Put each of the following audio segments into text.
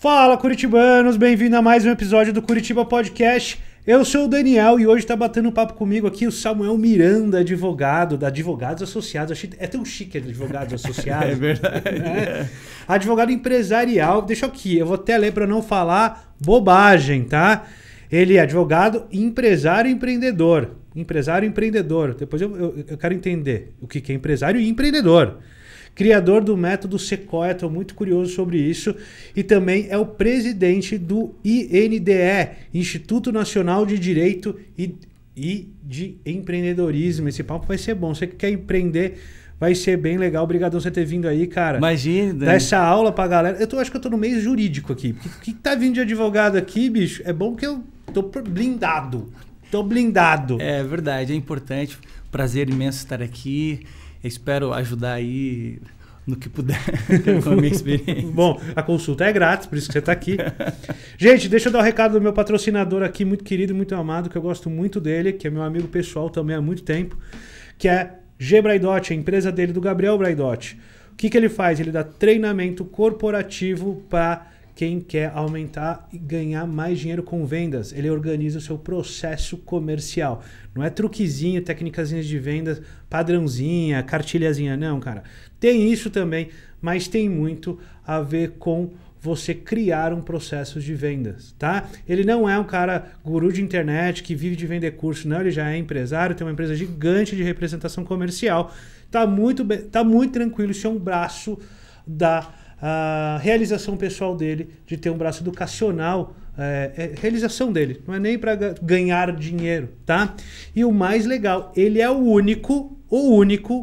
Fala Curitibanos, bem-vindo a mais um episódio do Curitiba Podcast. Eu sou o Daniel e hoje está batendo um papo comigo aqui o Samuel Miranda, advogado da Advogados Associados. É tão chique Advogados Associados. é verdade. Né? É. Advogado empresarial. Deixa aqui, eu vou até ler para não falar bobagem, tá? Ele é advogado, empresário empreendedor. Empresário empreendedor. Depois eu, eu, eu quero entender o que, que é empresário e empreendedor criador do método Sequoia, estou muito curioso sobre isso, e também é o presidente do INDE, Instituto Nacional de Direito e, e de Empreendedorismo. Esse papo vai ser bom. Você que quer empreender, vai ser bem legal. Obrigadão você ter vindo aí, cara. Imagina. Dar né? essa aula a galera. Eu tô, acho que eu estou no meio jurídico aqui. O que, que tá vindo de advogado aqui, bicho? É bom que eu tô blindado. Tô blindado. É verdade, é importante. Prazer imenso estar aqui espero ajudar aí no que puder com a minha experiência. Bom, a consulta é grátis, por isso que você está aqui. Gente, deixa eu dar o um recado do meu patrocinador aqui, muito querido, muito amado, que eu gosto muito dele, que é meu amigo pessoal também há muito tempo, que é G Braidotti, a empresa dele do Gabriel Braidotti. O que, que ele faz? Ele dá treinamento corporativo para quem quer aumentar e ganhar mais dinheiro com vendas. Ele organiza o seu processo comercial. Não é truquezinho, técnicazinhas de vendas, padrãozinha, cartilhazinha, não, cara. Tem isso também, mas tem muito a ver com você criar um processo de vendas, tá? Ele não é um cara guru de internet que vive de vender curso, não, ele já é empresário, tem uma empresa gigante de representação comercial. Tá muito, tá muito tranquilo, isso é um braço da a realização pessoal dele de ter um braço educacional é, é, realização dele, não é nem para ganhar dinheiro, tá? E o mais legal, ele é o único, o único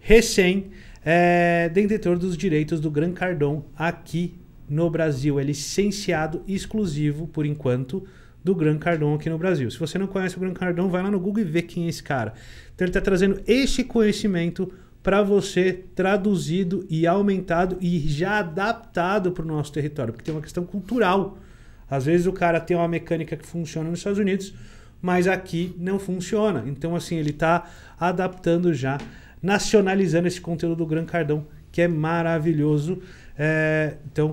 recém é, dos direitos do Gran Cardon aqui no Brasil. É licenciado exclusivo, por enquanto, do Gran Cardon aqui no Brasil. Se você não conhece o Gran Cardon, vai lá no Google e vê quem é esse cara. Então ele está trazendo este conhecimento para você traduzido e aumentado e já adaptado para o nosso território, porque tem uma questão cultural. Às vezes o cara tem uma mecânica que funciona nos Estados Unidos, mas aqui não funciona. Então, assim, ele está adaptando já, nacionalizando esse conteúdo do Gran Cardão, que é maravilhoso. É, então,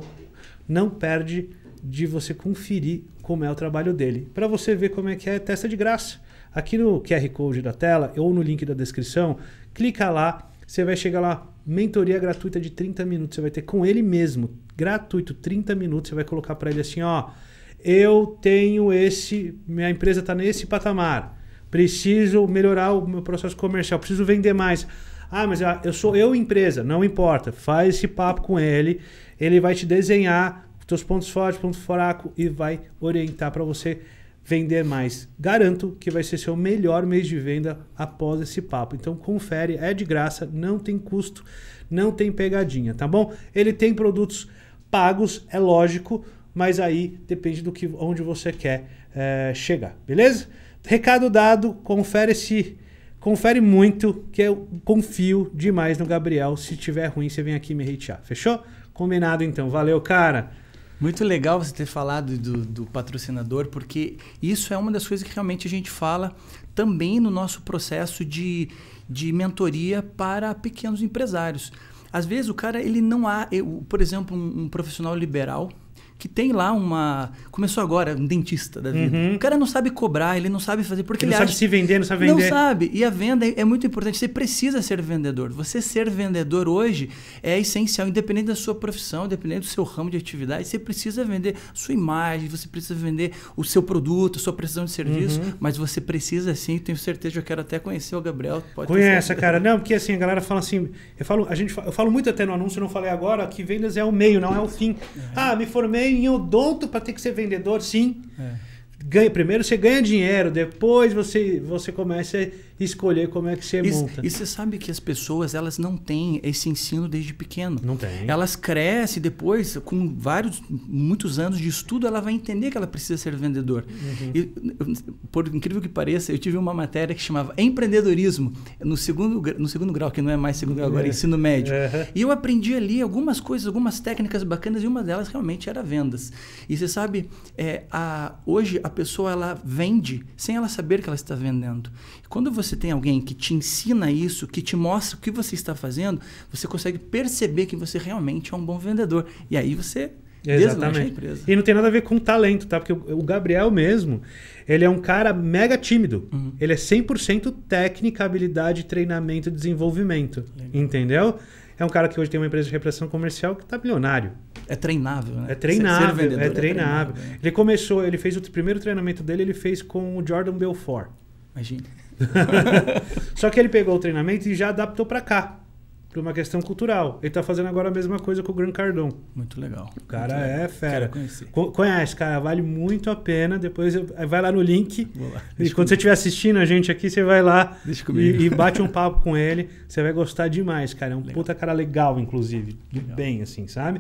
não perde de você conferir como é o trabalho dele. Para você ver como é que é, testa de graça. Aqui no QR Code da tela ou no link da descrição, clica lá você vai chegar lá, mentoria gratuita de 30 minutos. Você vai ter com ele mesmo, gratuito, 30 minutos. Você vai colocar para ele assim: ó, eu tenho esse, minha empresa está nesse patamar. Preciso melhorar o meu processo comercial, preciso vender mais. Ah, mas ah, eu sou eu empresa, não importa. Faz esse papo com ele, ele vai te desenhar os teus pontos fortes, pontos fracos e vai orientar para você vender mais. Garanto que vai ser seu melhor mês de venda após esse papo. Então confere, é de graça, não tem custo, não tem pegadinha, tá bom? Ele tem produtos pagos, é lógico, mas aí depende do que, onde você quer é, chegar, beleza? Recado dado, confere se confere muito, que eu confio demais no Gabriel. Se tiver ruim, você vem aqui me hatear, fechou? Combinado então, valeu, cara. Muito legal você ter falado do, do, patrocinador, porque isso é uma das coisas que realmente a gente fala também no nosso processo de, de mentoria para pequenos empresários. Às vezes o cara, ele não há, eu, por exemplo, um, um profissional liberal que tem lá uma. Começou agora, um dentista da vida. Uhum. O cara não sabe cobrar, ele não sabe fazer. Porque ele, ele não acha... sabe se vender, não sabe vender. Não sabe. E a venda é muito importante. Você precisa ser vendedor. Você ser vendedor hoje é essencial, independente da sua profissão, independente do seu ramo de atividade. Você precisa vender sua imagem, você precisa vender o seu produto, a sua prestação de serviço. Uhum. Mas você precisa sim, tenho certeza. Eu quero até conhecer o Gabriel. Pode Conheça, cara. Não, porque assim, a galera fala assim. Eu falo, a gente, eu falo muito até no anúncio, não falei agora, que vendas é o meio, não é o fim. Uhum. Ah, me formei em odonto para ter que ser vendedor, sim. É. Ganha, primeiro você ganha dinheiro, depois você, você começa escolher como é que você monta. E você sabe que as pessoas elas não têm esse ensino desde pequeno. Não tem. Elas crescem depois, com vários, muitos anos de estudo, ela vai entender que ela precisa ser vendedor. Uhum. E, por incrível que pareça, eu tive uma matéria que chamava empreendedorismo no segundo, no segundo grau, que não é mais segundo grau, agora é. ensino médio. E eu aprendi ali algumas coisas, algumas técnicas bacanas, e uma delas realmente era vendas. E você sabe, é, a, hoje a pessoa ela vende sem ela saber que ela está vendendo. Quando você tem alguém que te ensina isso, que te mostra o que você está fazendo, você consegue perceber que você realmente é um bom vendedor. E aí você Exatamente. E não tem nada a ver com talento, tá? Porque o Gabriel mesmo, ele é um cara mega tímido. Uhum. Ele é 100% técnica, habilidade, treinamento, desenvolvimento. Legal. Entendeu? É um cara que hoje tem uma empresa de repressão comercial que tá bilionário. É treinável, né? É treinável, é, é treinável. É treinável. Né? Ele começou, ele fez o primeiro treinamento dele, ele fez com o Jordan Belfort. Imagina. Só que ele pegou o treinamento e já adaptou para cá. Por uma questão cultural. Ele tá fazendo agora a mesma coisa com o Gran Cardon. Muito legal. O cara legal. é fera. conhece, cara. Vale muito a pena. Depois eu... vai lá no link. Lá. E quando você estiver assistindo a gente aqui, você vai lá e, e, bate um papo com ele. Você vai gostar demais, cara. É um legal. puta cara legal, inclusive. Legal. Bem, assim, sabe?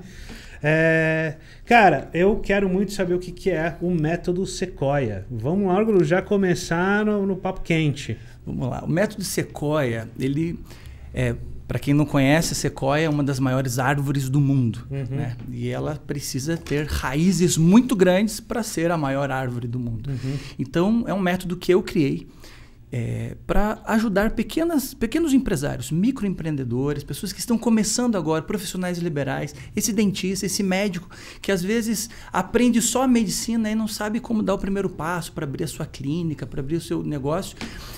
É, cara, eu quero muito saber o que, que é o método Sequoia. Vamos lá, já começar no, no, papo quente. Vamos lá. O método Sequoia, ele é, para quem não conhece, a sequoia é uma das maiores árvores do mundo, uhum. né? E ela precisa ter raízes muito grandes para ser a maior árvore do mundo. Uhum. Então, é um método que eu criei é, para ajudar pequenas, pequenos empresários, microempreendedores, pessoas que estão começando agora, profissionais liberais, esse dentista, esse médico que às vezes aprende só a medicina e não sabe como dar o primeiro passo para abrir a sua clínica, para abrir o seu negócio.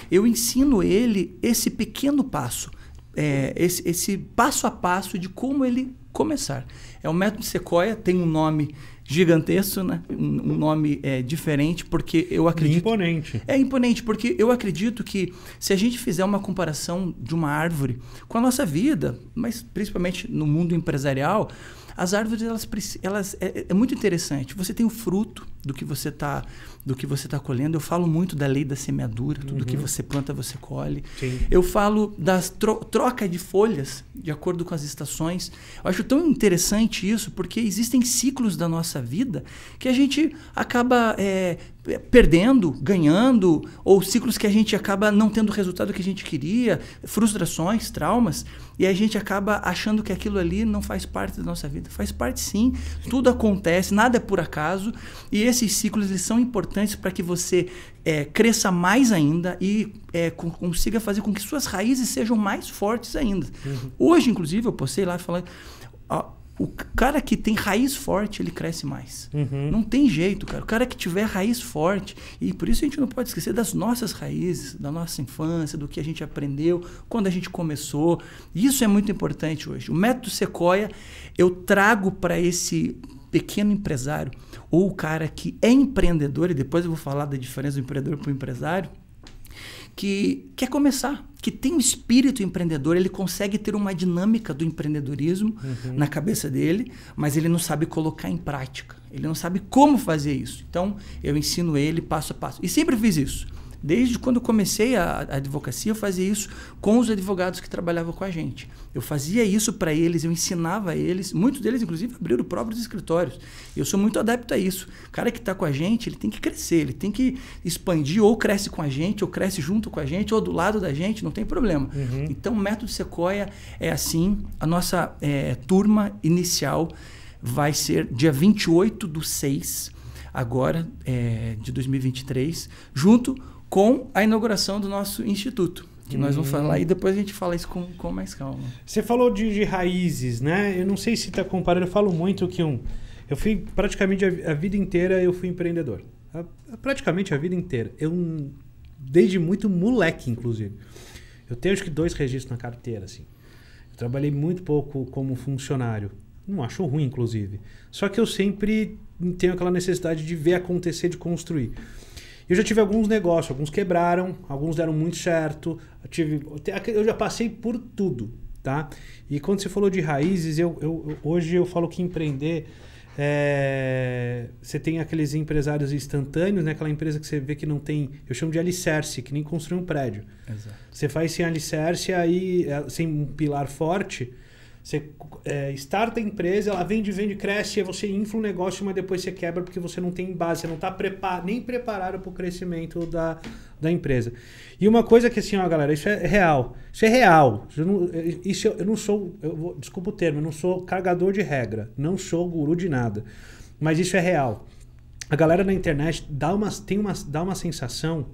Eu ensino ele esse pequeno passo, é, esse, esse passo a passo de como ele começar. É o método Sequoia, tem um nome gigantesco, né? Um, um nome é, diferente, porque eu acredito. Imponente. É imponente, porque eu acredito que se a gente fizer uma comparação de uma árvore com a nossa vida, mas principalmente no mundo empresarial, as árvores elas, elas é, é muito interessante. Você tem o fruto do que você está do que você tá colhendo. Eu falo muito da lei da semeadura, tudo uhum. que você planta você colhe. Sim. Eu falo da tro troca de folhas de acordo com as estações. Eu acho tão interessante isso porque existem ciclos da nossa nossa vida que a gente acaba é, perdendo, ganhando, ou ciclos que a gente acaba não tendo o resultado que a gente queria, frustrações, traumas, e a gente acaba achando que aquilo ali não faz parte da nossa vida. Faz parte sim, tudo acontece, nada é por acaso, e esses ciclos eles são importantes para que você é, cresça mais ainda e é, consiga fazer com que suas raízes sejam mais fortes ainda. Uhum. Hoje, inclusive, eu postei lá falando o cara que tem raiz forte, ele cresce mais. Uhum. Não tem jeito, cara. O cara que tiver raiz forte. E por isso a gente não pode esquecer das nossas raízes, da nossa infância, do que a gente aprendeu, quando a gente começou. Isso é muito importante hoje. O método Sequoia, eu trago para esse pequeno empresário ou o cara que é empreendedor, e depois eu vou falar da diferença do empreendedor para o empresário que quer começar, que tem um espírito empreendedor, ele consegue ter uma dinâmica do empreendedorismo uhum. na cabeça dele, mas ele não sabe colocar em prática. Ele não sabe como fazer isso. Então, eu ensino ele passo a passo. E sempre fiz isso. Desde quando comecei a, a advocacia, eu fazia isso com os advogados que trabalhavam com a gente. Eu fazia isso para eles, eu ensinava a eles. Muitos deles, inclusive, abriram próprios escritórios. Eu sou muito adepto a isso. O cara que está com a gente, ele tem que crescer, ele tem que expandir, ou cresce com a gente, ou cresce junto com a gente, ou do lado da gente, não tem problema. Uhum. Então, o método Sequoia é assim. A nossa é, turma inicial vai ser dia 28 do 6, agora é, de 2023, junto com a inauguração do nosso instituto. Que nós vamos falar e depois a gente fala isso com, com mais calma. Você falou de, de raízes, né? Eu não sei se está comparando, eu falo muito que um. Eu fui praticamente a, a vida inteira eu fui empreendedor. A, a, praticamente a vida inteira. Eu, desde muito moleque, inclusive. Eu tenho acho que dois registros na carteira, assim. Eu trabalhei muito pouco como funcionário. Não acho ruim, inclusive. Só que eu sempre tenho aquela necessidade de ver acontecer, de construir. Eu já tive alguns negócios, alguns quebraram, alguns deram muito certo. Eu, tive, eu já passei por tudo, tá? E quando você falou de raízes, eu, eu hoje eu falo que empreender é, você tem aqueles empresários instantâneos, né? aquela empresa que você vê que não tem. Eu chamo de alicerce, que nem construir um prédio. Exato. Você faz sem alicerce, aí é, sem um pilar forte, você é, starta a empresa, ela vende, vende, cresce, aí você infla o negócio, mas depois você quebra porque você não tem base, você não está prepar, nem preparado para o crescimento da, da empresa. E uma coisa que assim, ó, galera, isso é real. Isso é real. Isso, eu não, é, isso eu, eu não sou, eu vou, desculpa o termo, eu não sou carregador de regra, não sou guru de nada. Mas isso é real. A galera na internet dá uma, tem uma, dá uma sensação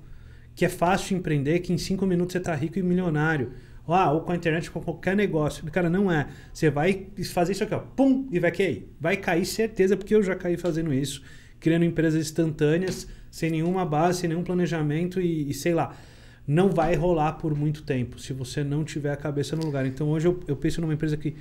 que é fácil empreender, que em cinco minutos você está rico e milionário. Ah, ou com a internet, com qualquer negócio. Cara, não é. Você vai fazer isso aqui, ó, pum, e vai cair. Vai cair certeza, porque eu já caí fazendo isso, criando empresas instantâneas, sem nenhuma base, sem nenhum planejamento e, e sei lá não vai rolar por muito tempo se você não tiver a cabeça no lugar. Então hoje eu, eu penso numa empresa que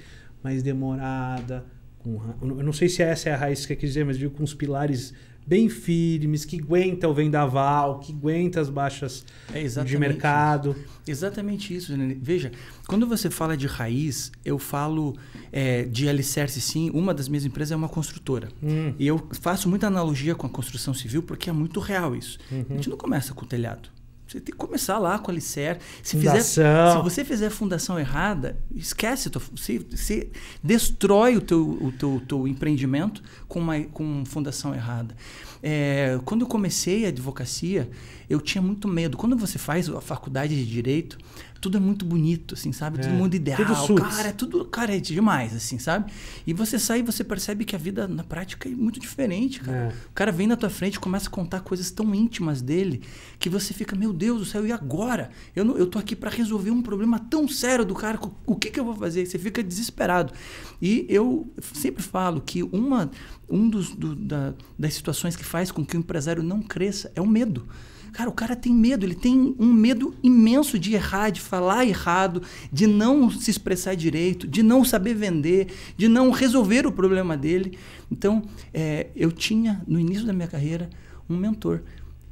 mais demorada, com, eu não sei se essa é a raiz que quer dizer, mas digo com os pilares bem firmes, que aguenta o vendaval, que aguenta as baixas é de mercado. Isso. Exatamente isso. Veja, quando você fala de raiz, eu falo é, de alicerce sim. Uma das minhas empresas é uma construtora. Hum. E eu faço muita analogia com a construção civil porque é muito real isso. Uhum. A gente não começa com o telhado. Você tem que começar lá com a Alicer. Se, fundação. fizer, se você fizer a fundação errada, esquece. Tua, você, se destrói o teu, o teu, teu empreendimento com uma com fundação errada. É, quando eu comecei a advocacia, eu tinha muito medo. Quando você faz a faculdade de direito, tudo é muito bonito, assim, sabe? É. Todo mundo ideal. Tudo cara, é tudo, cara, é demais, assim, sabe? E você sai e você percebe que a vida na prática é muito diferente, cara. É. O cara vem na tua frente começa a contar coisas tão íntimas dele que você fica, meu Deus do céu, e agora? Eu, não, eu tô aqui para resolver um problema tão sério do cara, o que, que eu vou fazer? Você fica desesperado. E eu sempre falo que uma um dos do, da, das situações que faz com que o empresário não cresça é o medo. Cara, o cara tem medo, ele tem um medo imenso de errar, de falar errado, de não se expressar direito, de não saber vender, de não resolver o problema dele. Então, é, eu tinha, no início da minha carreira, um mentor,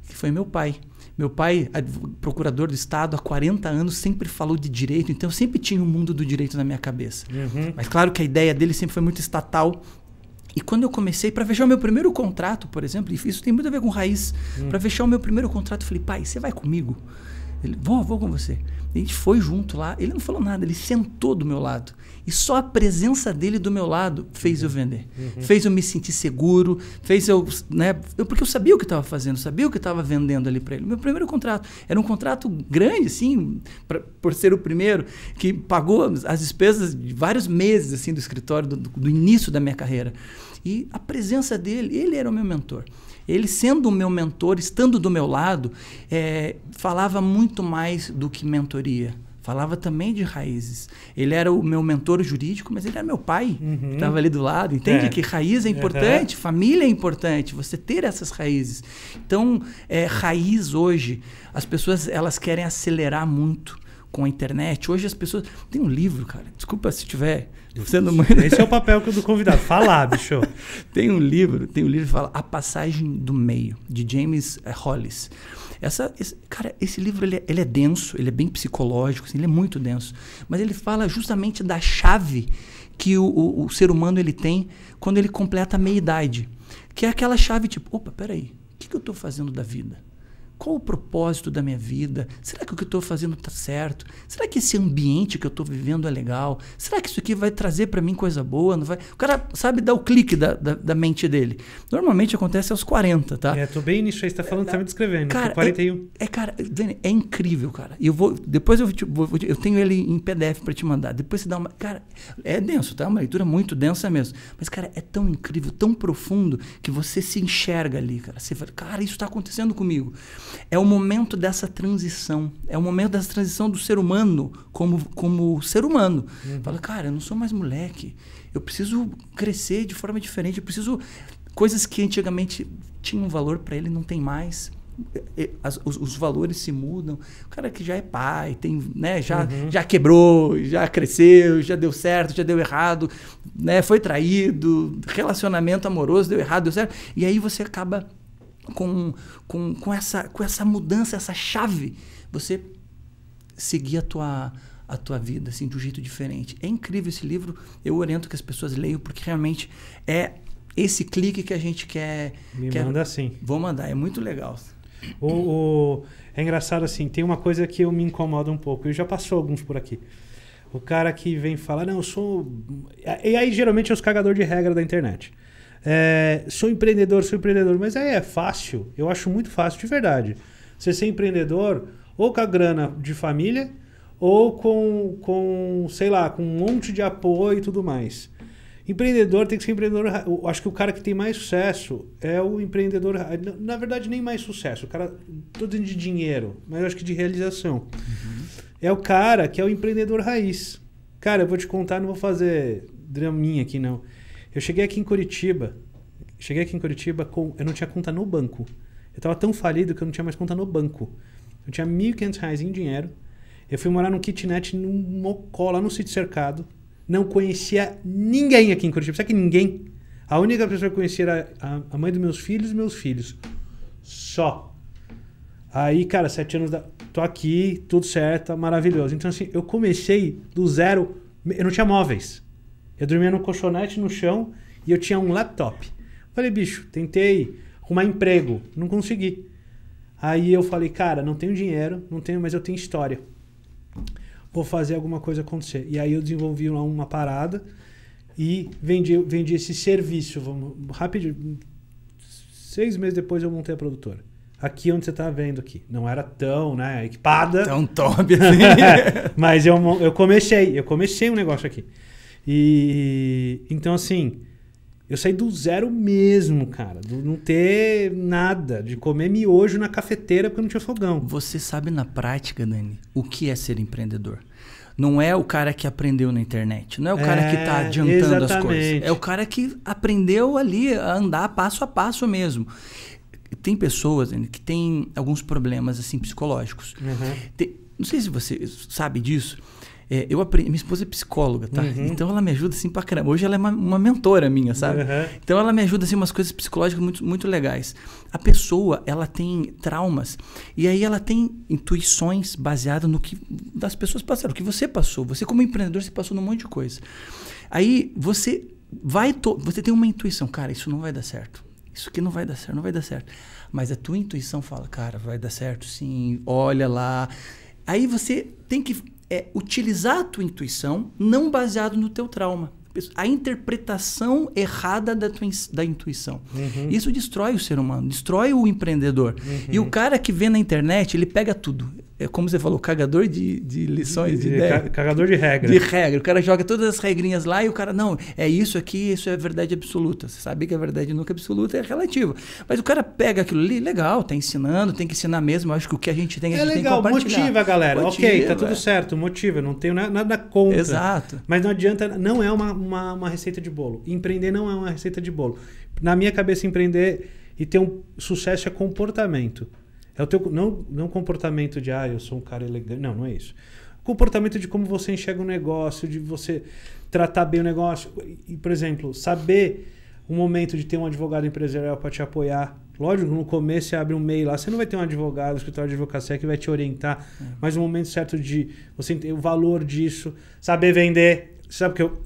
que foi meu pai. Meu pai, procurador do Estado, há 40 anos, sempre falou de direito, então eu sempre tinha o um mundo do direito na minha cabeça. Uhum. Mas claro que a ideia dele sempre foi muito estatal, e quando eu comecei para fechar o meu primeiro contrato, por exemplo, isso tem muito a ver com raiz, hum. para fechar o meu primeiro contrato, eu falei, pai, você vai comigo? Ele, vou, vou com você. A gente foi junto lá. Ele não falou nada, ele sentou do meu lado. E só a presença dele do meu lado fez uhum. eu vender. Uhum. Fez eu me sentir seguro, fez eu, né, eu porque eu sabia o que estava fazendo, sabia o que estava vendendo ali para ele. Meu primeiro contrato era um contrato grande assim, pra, por ser o primeiro que pagou as despesas de vários meses assim do escritório do, do início da minha carreira. E a presença dele, ele era o meu mentor. Ele, sendo o meu mentor, estando do meu lado, é, falava muito mais do que mentoria falava também de raízes. Ele era o meu mentor jurídico, mas ele era meu pai, uhum. estava ali do lado. Entende é. que raiz é importante, uhum. família é importante, você ter essas raízes. Então, é, raiz hoje, as pessoas elas querem acelerar muito com a internet. Hoje as pessoas. Tem um livro, cara, desculpa se tiver esse é o papel do convidado, falar, bicho. tem um livro, tem um livro que fala A Passagem do Meio, de James eh, Hollis. Essa, esse, cara, esse livro ele é, ele é, denso, ele é bem psicológico, assim, ele é muito denso. Mas ele fala justamente da chave que o, o, o ser humano ele tem quando ele completa a meia-idade. Que é aquela chave tipo, opa, peraí, o que, que eu estou fazendo da vida? Qual o propósito da minha vida? Será que o que eu estou fazendo está certo? Será que esse ambiente que eu estou vivendo é legal? Será que isso aqui vai trazer para mim coisa boa? Não vai? O cara sabe dar o clique da, da, da mente dele. Normalmente acontece aos 40, tá? É, tô bem nisso aí, você está falando, é, tá me descrevendo. Cara, 41. É, é, cara, Dani, é incrível, cara. Eu vou, depois eu, te, vou, eu tenho ele em PDF para te mandar. Depois você dá uma, cara, é denso, tá? É uma leitura muito densa mesmo. Mas, cara, é tão incrível, tão profundo que você se enxerga ali, cara. Você fala, cara, isso está acontecendo comigo. É o momento dessa transição. É o momento dessa transição do ser humano como, como ser humano. Uhum. Fala, cara, eu não sou mais moleque. Eu preciso crescer de forma diferente. Eu preciso. Coisas que antigamente tinham valor para ele não tem mais. As, os, os, valores se mudam. O cara que já é pai, tem, né, já, uhum. já quebrou, já cresceu, já deu certo, já deu errado, né, foi traído, relacionamento amoroso deu errado, deu certo. E aí você acaba com, com, com, essa, com essa mudança, essa chave, você seguir a tua, a tua vida assim de um jeito diferente. É incrível esse livro. Eu oriento que as pessoas leiam porque realmente é esse clique que a gente quer. Me quer... manda assim. Vou mandar. É muito legal. O, o, É engraçado assim. Tem uma coisa que eu me incomoda um pouco. Eu já passou alguns por aqui. O cara que vem falar, não, eu sou. E aí geralmente é os cagador de regra da internet. É, sou empreendedor, sou empreendedor. Mas aí é fácil. Eu acho muito fácil, de verdade. Você ser empreendedor ou com a grana de família ou com, com sei lá, com um monte de apoio e tudo mais. Empreendedor tem que ser empreendedor. Eu acho que o cara que tem mais sucesso é o empreendedor. Na verdade, nem mais sucesso. O cara, todo de dinheiro, mas acho que de realização. Uhum. É o cara que é o empreendedor raiz. Cara, eu vou te contar, não vou fazer draminha aqui, não. Eu cheguei aqui em Curitiba, cheguei aqui em Curitiba com, eu não tinha conta no banco. Eu tava tão falido que eu não tinha mais conta no banco. Eu tinha R$ 1.500 em dinheiro. Eu fui morar num kitnet num mocó lá no sítio cercado. Não conhecia ninguém aqui em Curitiba. Sabe que ninguém? A única pessoa que eu conhecia era a, a mãe dos meus filhos e meus filhos. Só. Aí, cara, sete anos da. Tô aqui, tudo certo, tá maravilhoso. Então, assim, eu comecei do zero. Eu não tinha móveis. Eu dormia no colchonete, no chão, e eu tinha um laptop. Falei, bicho, tentei arrumar emprego, não consegui. Aí eu falei, cara, não tenho dinheiro, não tenho, mas eu tenho história. Vou fazer alguma coisa acontecer. E aí eu desenvolvi lá uma parada e vendi, vendi esse serviço. Vamos, rápido, seis meses depois eu montei a produtora. Aqui onde você está vendo aqui. Não era tão né, equipada. Tão top assim. mas eu, eu comecei, eu comecei um negócio aqui. E então assim, eu saí do zero mesmo, cara. Do não ter nada, de comer miojo na cafeteira porque não tinha fogão. Você sabe na prática, Dani, o que é ser empreendedor? Não é o cara que aprendeu na internet, não é o cara tá é, que está adiantando exatamente. as coisas. É o cara que aprendeu ali a andar passo a passo mesmo. Tem pessoas Dani, que têm alguns problemas assim psicológicos. Uhum. Tem, não sei se você sabe disso é, eu aprendi, minha esposa é psicóloga, tá? Uhum. Então ela me ajuda assim pra caramba. Hoje ela é uma, uma mentora minha, sabe? Uhum. Então ela me ajuda assim umas coisas psicológicas muito, muito legais. A pessoa, ela tem traumas e aí ela tem intuições baseadas no que das pessoas passaram, o que você passou. Você como empreendedor, você passou num monte de coisa. Aí você vai, você tem uma intuição, cara, isso não vai dar certo. Isso aqui não vai dar certo, não vai dar certo. Mas a tua intuição fala, cara, vai dar certo sim, olha lá. Aí você tem que é utilizar a tua intuição não baseado no teu trauma. A interpretação errada da, tua, da intuição. Uhum. Isso destrói o ser humano, destrói o empreendedor. Uhum. E o cara que vê na internet, ele pega tudo é como você falou, cagador de, de lições, de, de Cagador de regra. De regra. O cara joga todas as regrinhas lá e o cara, não, é isso aqui, isso é verdade absoluta. Você sabe que a verdade nunca é absoluta, é relativa. Mas o cara pega aquilo ali, legal, tá ensinando, tem que ensinar mesmo. Eu acho que o que a gente tem, é legal, tem que compartilhar. motiva, galera. Motiva, ok, tá tudo é. certo, motiva. Não tenho nada contra. Exato. Mas não adianta, não é uma, uma, uma receita de bolo. Empreender não é uma receita de bolo. Na minha cabeça, empreender e ter um sucesso é comportamento. É o teu não não comportamento de ah, eu sou um cara elegante. Não, não é isso. Comportamento de como você enxerga o um negócio, de você tratar bem o negócio. E, por exemplo, saber o momento de ter um advogado empresarial para te apoiar. Lógico, no começo você abre um MEI lá, você não vai ter um advogado, um escritório de advocacia que vai te orientar, é. mas o momento certo de você entender o valor disso, saber vender. Sabe que eu,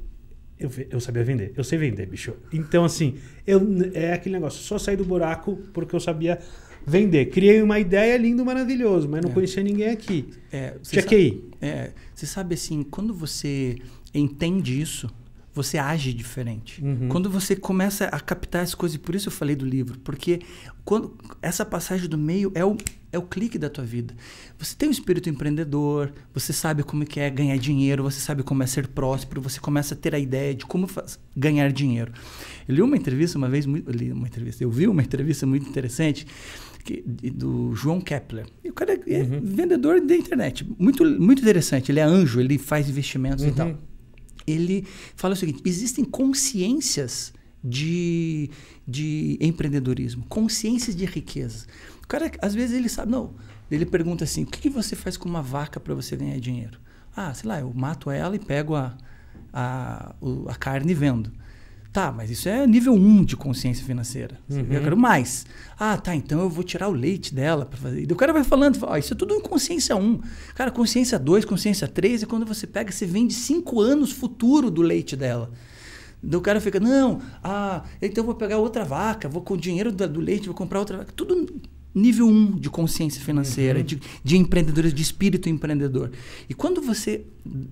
eu, eu sabia vender. Eu sei vender, bicho. Então, assim, eu, é aquele negócio. Só saí do buraco porque eu sabia vender. Criei uma ideia, lindo, maravilhoso, mas não é. conhecia ninguém aqui. É, sabe, É, você sabe assim, quando você entende isso, você age diferente. Uhum. Quando você começa a captar as coisas, por isso eu falei do livro, porque quando essa passagem do meio é o, é o clique da tua vida. Você tem um espírito empreendedor, você sabe como é ganhar dinheiro, você sabe como é ser próspero, você começa a ter a ideia de como faz, ganhar dinheiro. Eu li uma entrevista uma vez, muito, li uma entrevista, eu vi uma entrevista muito interessante que, do João Kepler. E o cara é, é uhum. vendedor da internet. Muito, muito interessante. Ele é anjo, ele faz investimentos uhum. e tal. Ele fala o seguinte: existem consciências de, de empreendedorismo, consciências de riqueza. O cara, às vezes, ele sabe, não. Ele pergunta assim: o que, que você faz com uma vaca para você ganhar dinheiro? Ah, sei lá, eu mato ela e pego a, a, a carne e vendo. Tá, mas isso é nível 1 um de consciência financeira. Uhum. Eu quero mais. Ah, tá, então eu vou tirar o leite dela para fazer. E o cara vai falando, fala, ah, isso é tudo consciência 1. Um. Cara, consciência 2, consciência 3, e é quando você pega, você vende 5 anos futuro do leite dela. o cara fica, não, ah, então eu vou pegar outra vaca, vou com o dinheiro do, do leite, vou comprar outra vaca. Tudo nível 1 um de consciência financeira, uhum. de, de empreendedores, de espírito empreendedor. E quando você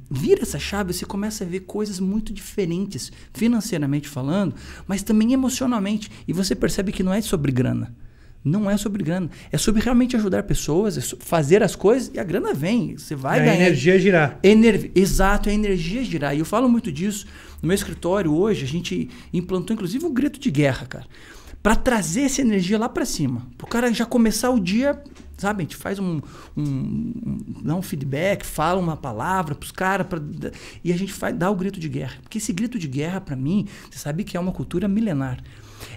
vira essa chave, você começa a ver coisas muito diferentes, financeiramente falando, mas também emocionalmente. E você percebe que não é sobre grana. Não é sobre grana. É sobre realmente ajudar pessoas, é fazer as coisas e a grana vem. Você vai é ganhar. A energia girar. Ener... Exato, é a energia girar. E eu falo muito disso. No meu escritório hoje, a gente implantou inclusive um grito de guerra, cara para trazer essa energia lá para cima. O cara já começar o dia, sabe? A gente faz um, um, um dá um feedback, fala uma palavra pros caras e a gente faz, dá o grito de guerra. Porque esse grito de guerra para mim, você sabe que é uma cultura milenar.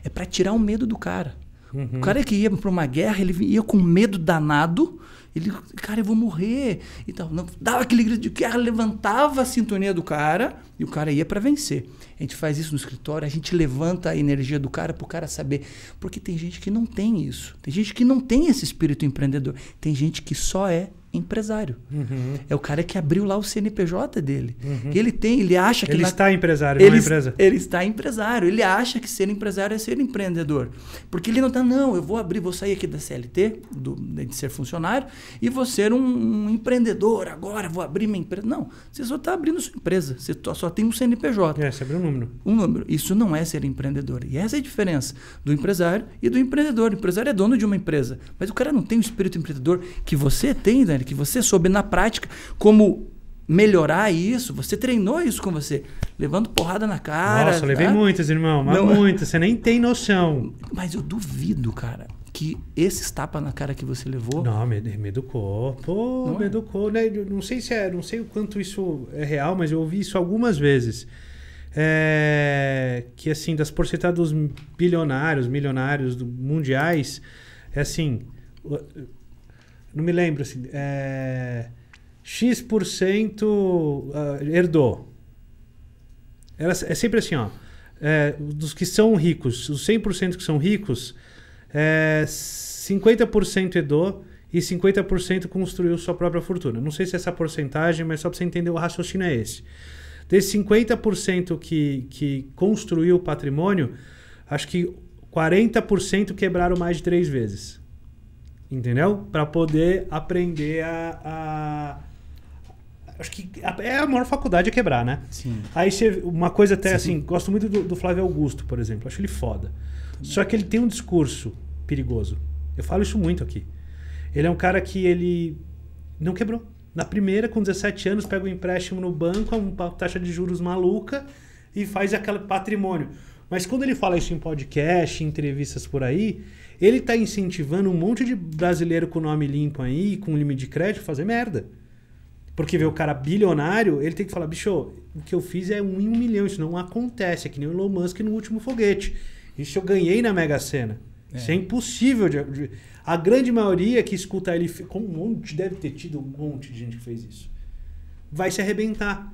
É para tirar o medo do cara. Uhum. O cara que ia para uma guerra, ele ia com medo danado ele, cara, eu vou morrer. Então, não, dava aquele grito de guerra, levantava a sintonia do cara e o cara ia para vencer. A gente faz isso no escritório, a gente levanta a energia do cara para o cara saber. Porque tem gente que não tem isso. Tem gente que não tem esse espírito empreendedor. Tem gente que só é empresário. Uhum. É o cara que abriu lá o CNPJ dele. Uhum. Ele tem, ele acha que ele, está empresário, ele, não é empresa. Ele está empresário. Ele acha que ser empresário é ser empreendedor, porque ele não está não. Eu vou abrir, vou sair aqui da CLT, do, de ser funcionário e vou ser um, um, empreendedor agora. Vou abrir minha empresa. Não, você só está abrindo sua empresa. Você só tem um CNPJ. É, você abriu um número. Um número. Isso não é ser empreendedor. E essa é a diferença do empresário e do empreendedor. O empresário é dono de uma empresa, mas o cara não tem o espírito empreendedor que você tem, Dani que você soube na prática como melhorar isso, você treinou isso com você, levando porrada na cara. Nossa, tá? levei muitas, irmão, mas Não, muitas, você nem tem noção. Mas eu duvido, cara, que esses tapas na cara que você levou. Não, me, me educou. Pô, não me é? educou, né? Não sei se é, não sei o quanto isso é real, mas eu ouvi isso algumas vezes. É, que assim, das porcentagens dos bilionários, milionários mundiais, é assim, não me lembro, assim. É, X% uh, herdou. Era, é sempre assim, ó. É, dos que são ricos, os 100% que são ricos, é, 50% herdou e 50% construiu sua própria fortuna. Não sei se é essa porcentagem, mas só para você entender o raciocínio é esse. Desses 50% que, que construiu o patrimônio, acho que 40% quebraram mais de três vezes entendeu? Para poder aprender a, a, Acho que é a maior faculdade é quebrar, né? Sim. Aí você, uma coisa até Sim. assim, gosto muito do, do, Flávio Augusto, por exemplo, acho ele foda. Também. Só que ele tem um discurso perigoso. Eu falo isso muito aqui. Ele é um cara que ele não quebrou. Na primeira, com 17 anos, pega um empréstimo no banco, é uma taxa de juros maluca e faz aquele patrimônio. Mas quando ele fala isso em podcast, em entrevistas por aí, ele está incentivando um monte de brasileiro com nome limpo aí, com limite de crédito, fazer merda. Porque vê o cara bilionário, ele tem que falar, bicho, o que eu fiz é um em um milhão, isso não acontece, é que nem o Elon Musk no último foguete. Isso eu ganhei na Mega Sena. É. Isso é impossível. De, de, a grande maioria que escuta ele, como um monte, deve ter tido um monte de gente que fez isso, vai se arrebentar.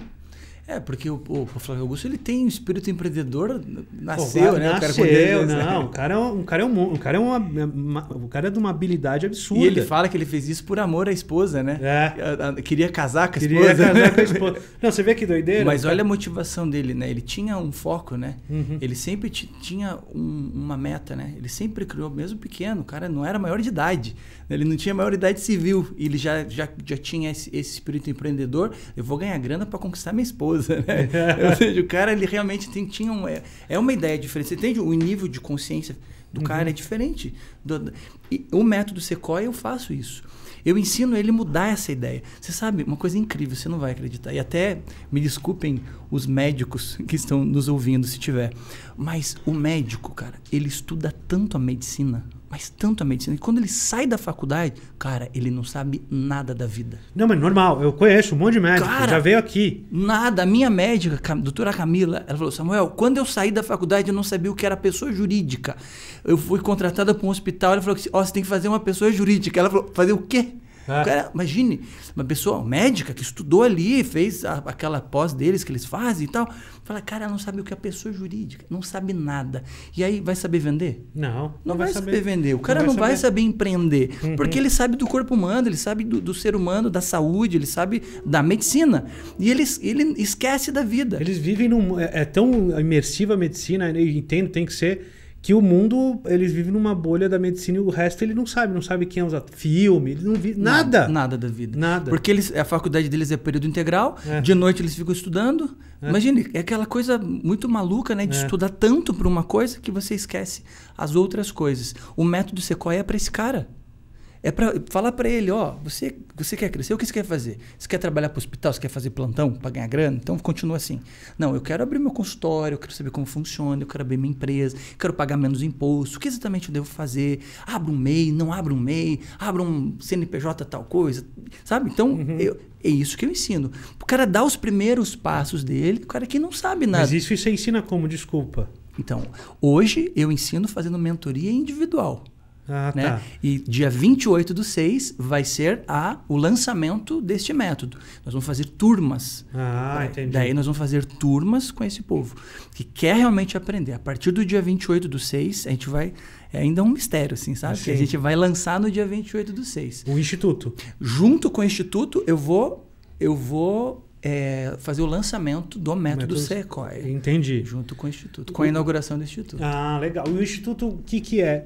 É, porque o, o, Flávio Augusto ele tem um espírito empreendedor, nasceu, né? Nasceu, não, né? o cara, é, um cara é um, é uma, é uma, o cara é de uma habilidade absurda. E ele fala que ele fez isso por amor à esposa, né? É. Queria casar com a esposa. Queria casar com a esposa. Não, você vê que doideira. Mas olha a motivação dele, né? Ele tinha um foco, né? Uhum. Ele sempre tinha um, uma meta, né? Ele sempre criou, mesmo pequeno, o cara não era maior de idade. Ele não tinha maioridade civil. E ele já, já, já tinha esse, esse espírito empreendedor. Eu vou ganhar grana para conquistar minha esposa, né? Ou seja, o cara, ele realmente tem, tinha um, é, é uma ideia diferente. Você entende o nível de consciência do uhum. cara é diferente. Do, e o método Sequoia, eu faço isso. Eu ensino ele mudar essa ideia. Você sabe, uma coisa incrível, você não vai acreditar. E até me desculpem os médicos que estão nos ouvindo, se tiver. Mas o médico, cara, ele estuda tanto a medicina, mas tanto a medicina. E quando ele sai da faculdade, cara, ele não sabe nada da vida. Não, mas normal, eu conheço um monte de médico, cara, já veio aqui. Nada, a minha médica, a doutora Camila, ela falou: Samuel, quando eu saí da faculdade, eu não sabia o que era pessoa jurídica. Eu fui contratada para um hospital, ela falou: Ó, oh, você tem que fazer uma pessoa jurídica. Ela falou: fazer o quê? É. Cara, imagine, uma pessoa médica que estudou ali, fez a, aquela pós deles que eles fazem e tal. Fala, cara, não sabe o que é pessoa jurídica, não sabe nada. E aí vai saber vender? Não. Não, não vai, vai saber. vender. O cara não vai, não vai saber. saber. empreender. Uhum. Porque ele sabe do corpo humano, ele sabe do, do, ser humano, da saúde, ele sabe da medicina. E ele, ele esquece da vida. Eles vivem num. É, é tão imersiva a medicina, né, eu entendo, tem que ser que o mundo, eles vivem numa bolha da medicina e o resto ele não sabe, não sabe quem é usado. Filme, ele não vive nada. nada. Nada da vida. Nada. Porque eles, a faculdade deles é período integral, é. de noite eles ficam estudando. É. Imagine, é aquela coisa muito maluca, né? De é. estudar tanto para uma coisa que você esquece as outras coisas. O método Sequoia é para esse cara. É para falar para ele, ó, você, você quer crescer, o que você quer fazer? Você quer trabalhar para o hospital, você quer fazer plantão para ganhar grana? Então continua assim. Não, eu quero abrir meu consultório, eu quero saber como funciona, eu quero abrir minha empresa, quero pagar menos imposto, o que exatamente eu devo fazer? Abro um MEI, não abro um MEI, abro um CNPJ tal coisa, sabe? Então, uhum. eu, é isso que eu ensino. O cara dá os primeiros passos dele, o cara que não sabe nada. Mas isso você ensina como, desculpa? Então, hoje eu ensino fazendo mentoria individual. Ah, né? tá. E dia 28 do 6 vai ser a, o lançamento deste método. Nós vamos fazer turmas. Ah, né? entendi. Daí nós vamos fazer turmas com esse povo que quer realmente aprender. A partir do dia 28 do 6, a gente vai. É ainda um mistério, assim, sabe? Que a gente vai lançar no dia 28 do 6. O Instituto. Junto com o Instituto, eu vou. Eu vou é fazer o lançamento do método, método SECOI. Entendi. Junto com o Instituto, com a inauguração do Instituto. Ah, legal. E o Instituto, o que, que é?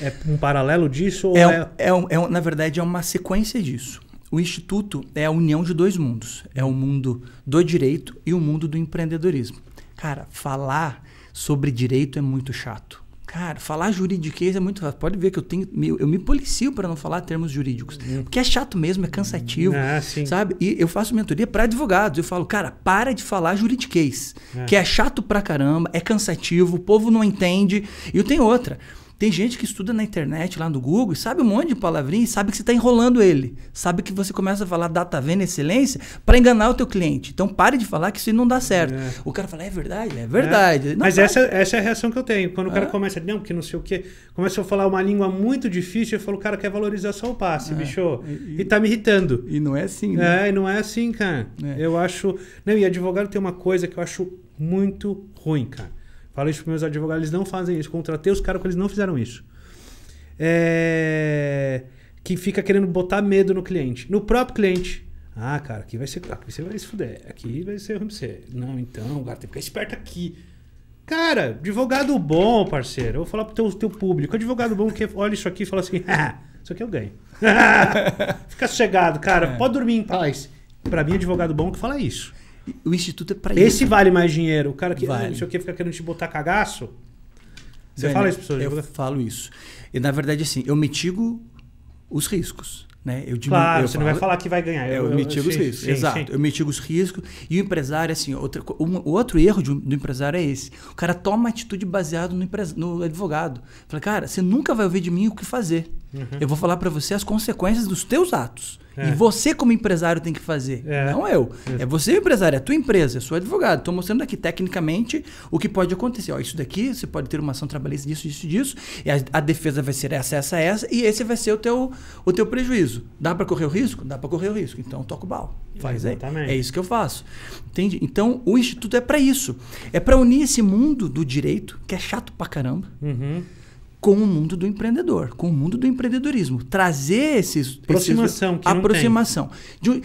É um paralelo disso? É, é... É, um, é um, na verdade, é uma sequência disso. O Instituto é a união de dois mundos. É o mundo do direito e o mundo do empreendedorismo. Cara, falar sobre direito é muito chato. Cara, falar juridiquês é muito fácil. Pode ver que eu tenho, eu me policio para não falar termos jurídicos, uhum. porque é chato mesmo, é cansativo, ah, sabe? E eu faço mentoria para advogados. Eu falo, cara, para de falar juridiquês, é. que é chato pra caramba, é cansativo, o povo não entende. E eu tenho outra. Tem gente que estuda na internet, lá no Google, e sabe um monte de palavrinha e sabe que você está enrolando ele. Sabe que você começa a falar data venda excelência para enganar o teu cliente. Então pare de falar que isso não dá certo. É. O cara fala, é verdade, é verdade. É. Mas essa, essa é a reação que eu tenho. Quando o cara começa, não, porque não sei o quê, começa a falar uma língua muito difícil, eu falo, o cara quer valorizar só o passe, é. bicho. E, e, tá me irritando. E não é assim, né? É, e não é assim, cara. É. Eu acho. Não, e advogado tem uma coisa que eu acho muito ruim, cara. Falei isso para meus advogados, eles não fazem isso. Contratei os caras que eles não fizeram isso. É... Que fica querendo botar medo no cliente. No próprio cliente. Ah, cara, aqui vai ser. Aqui você vai se fuder. Aqui vai ser ruim você. Não, então, cara, tem que ficar esperto aqui. Cara, advogado bom, parceiro. Eu vou falar pro teu, teu público. Advogado bom que olha isso aqui e fala assim: ah, isso aqui eu ganho. Fica sossegado, cara. É. Pode dormir em paz. Pra mim, advogado bom que fala isso. O instituto é pra Esse isso. Esse vale mais dinheiro. O cara que vale. não sei o que fica querendo te botar cagaço. Você fala isso, professor? Eu falo isso. E, na verdade, assim, eu mitigo os riscos. Né? Eu diminu... Claro, eu você falo... não vai falar que vai ganhar. É, eu, eu, eu mitigo eu, os sim, riscos. Sim, Exato, sim. eu mitigo os riscos. E o empresário, assim, outro um, outro erro de, do empresário é esse. O cara toma atitude baseado no, empres no advogado. Fala, cara, você nunca vai ouvir de mim o que fazer. Uhum. Eu vou falar para você as consequências dos teus atos. É. E você, como empresário, tem que fazer. É. Não eu. É. é você, empresário, é a tua empresa, eu é sou advogado. Estou mostrando aqui, tecnicamente, o que pode acontecer. Ó, isso daqui, você pode ter uma ação trabalhista disso, disso, disso. E a, a defesa vai ser essa, essa, essa. E esse vai ser o teu, o teu prejuízo. Dá para correr o risco? Dá para correr o risco. Então, toca o bal. Faz aí. É isso que eu faço. Entende? Então, o Instituto é para isso. É para unir esse mundo do direito, que é chato pra caramba. Uhum com o mundo do empreendedor, com o mundo do empreendedorismo. Trazer esses. Aproximação. Esses, que aproximação. Tem. De,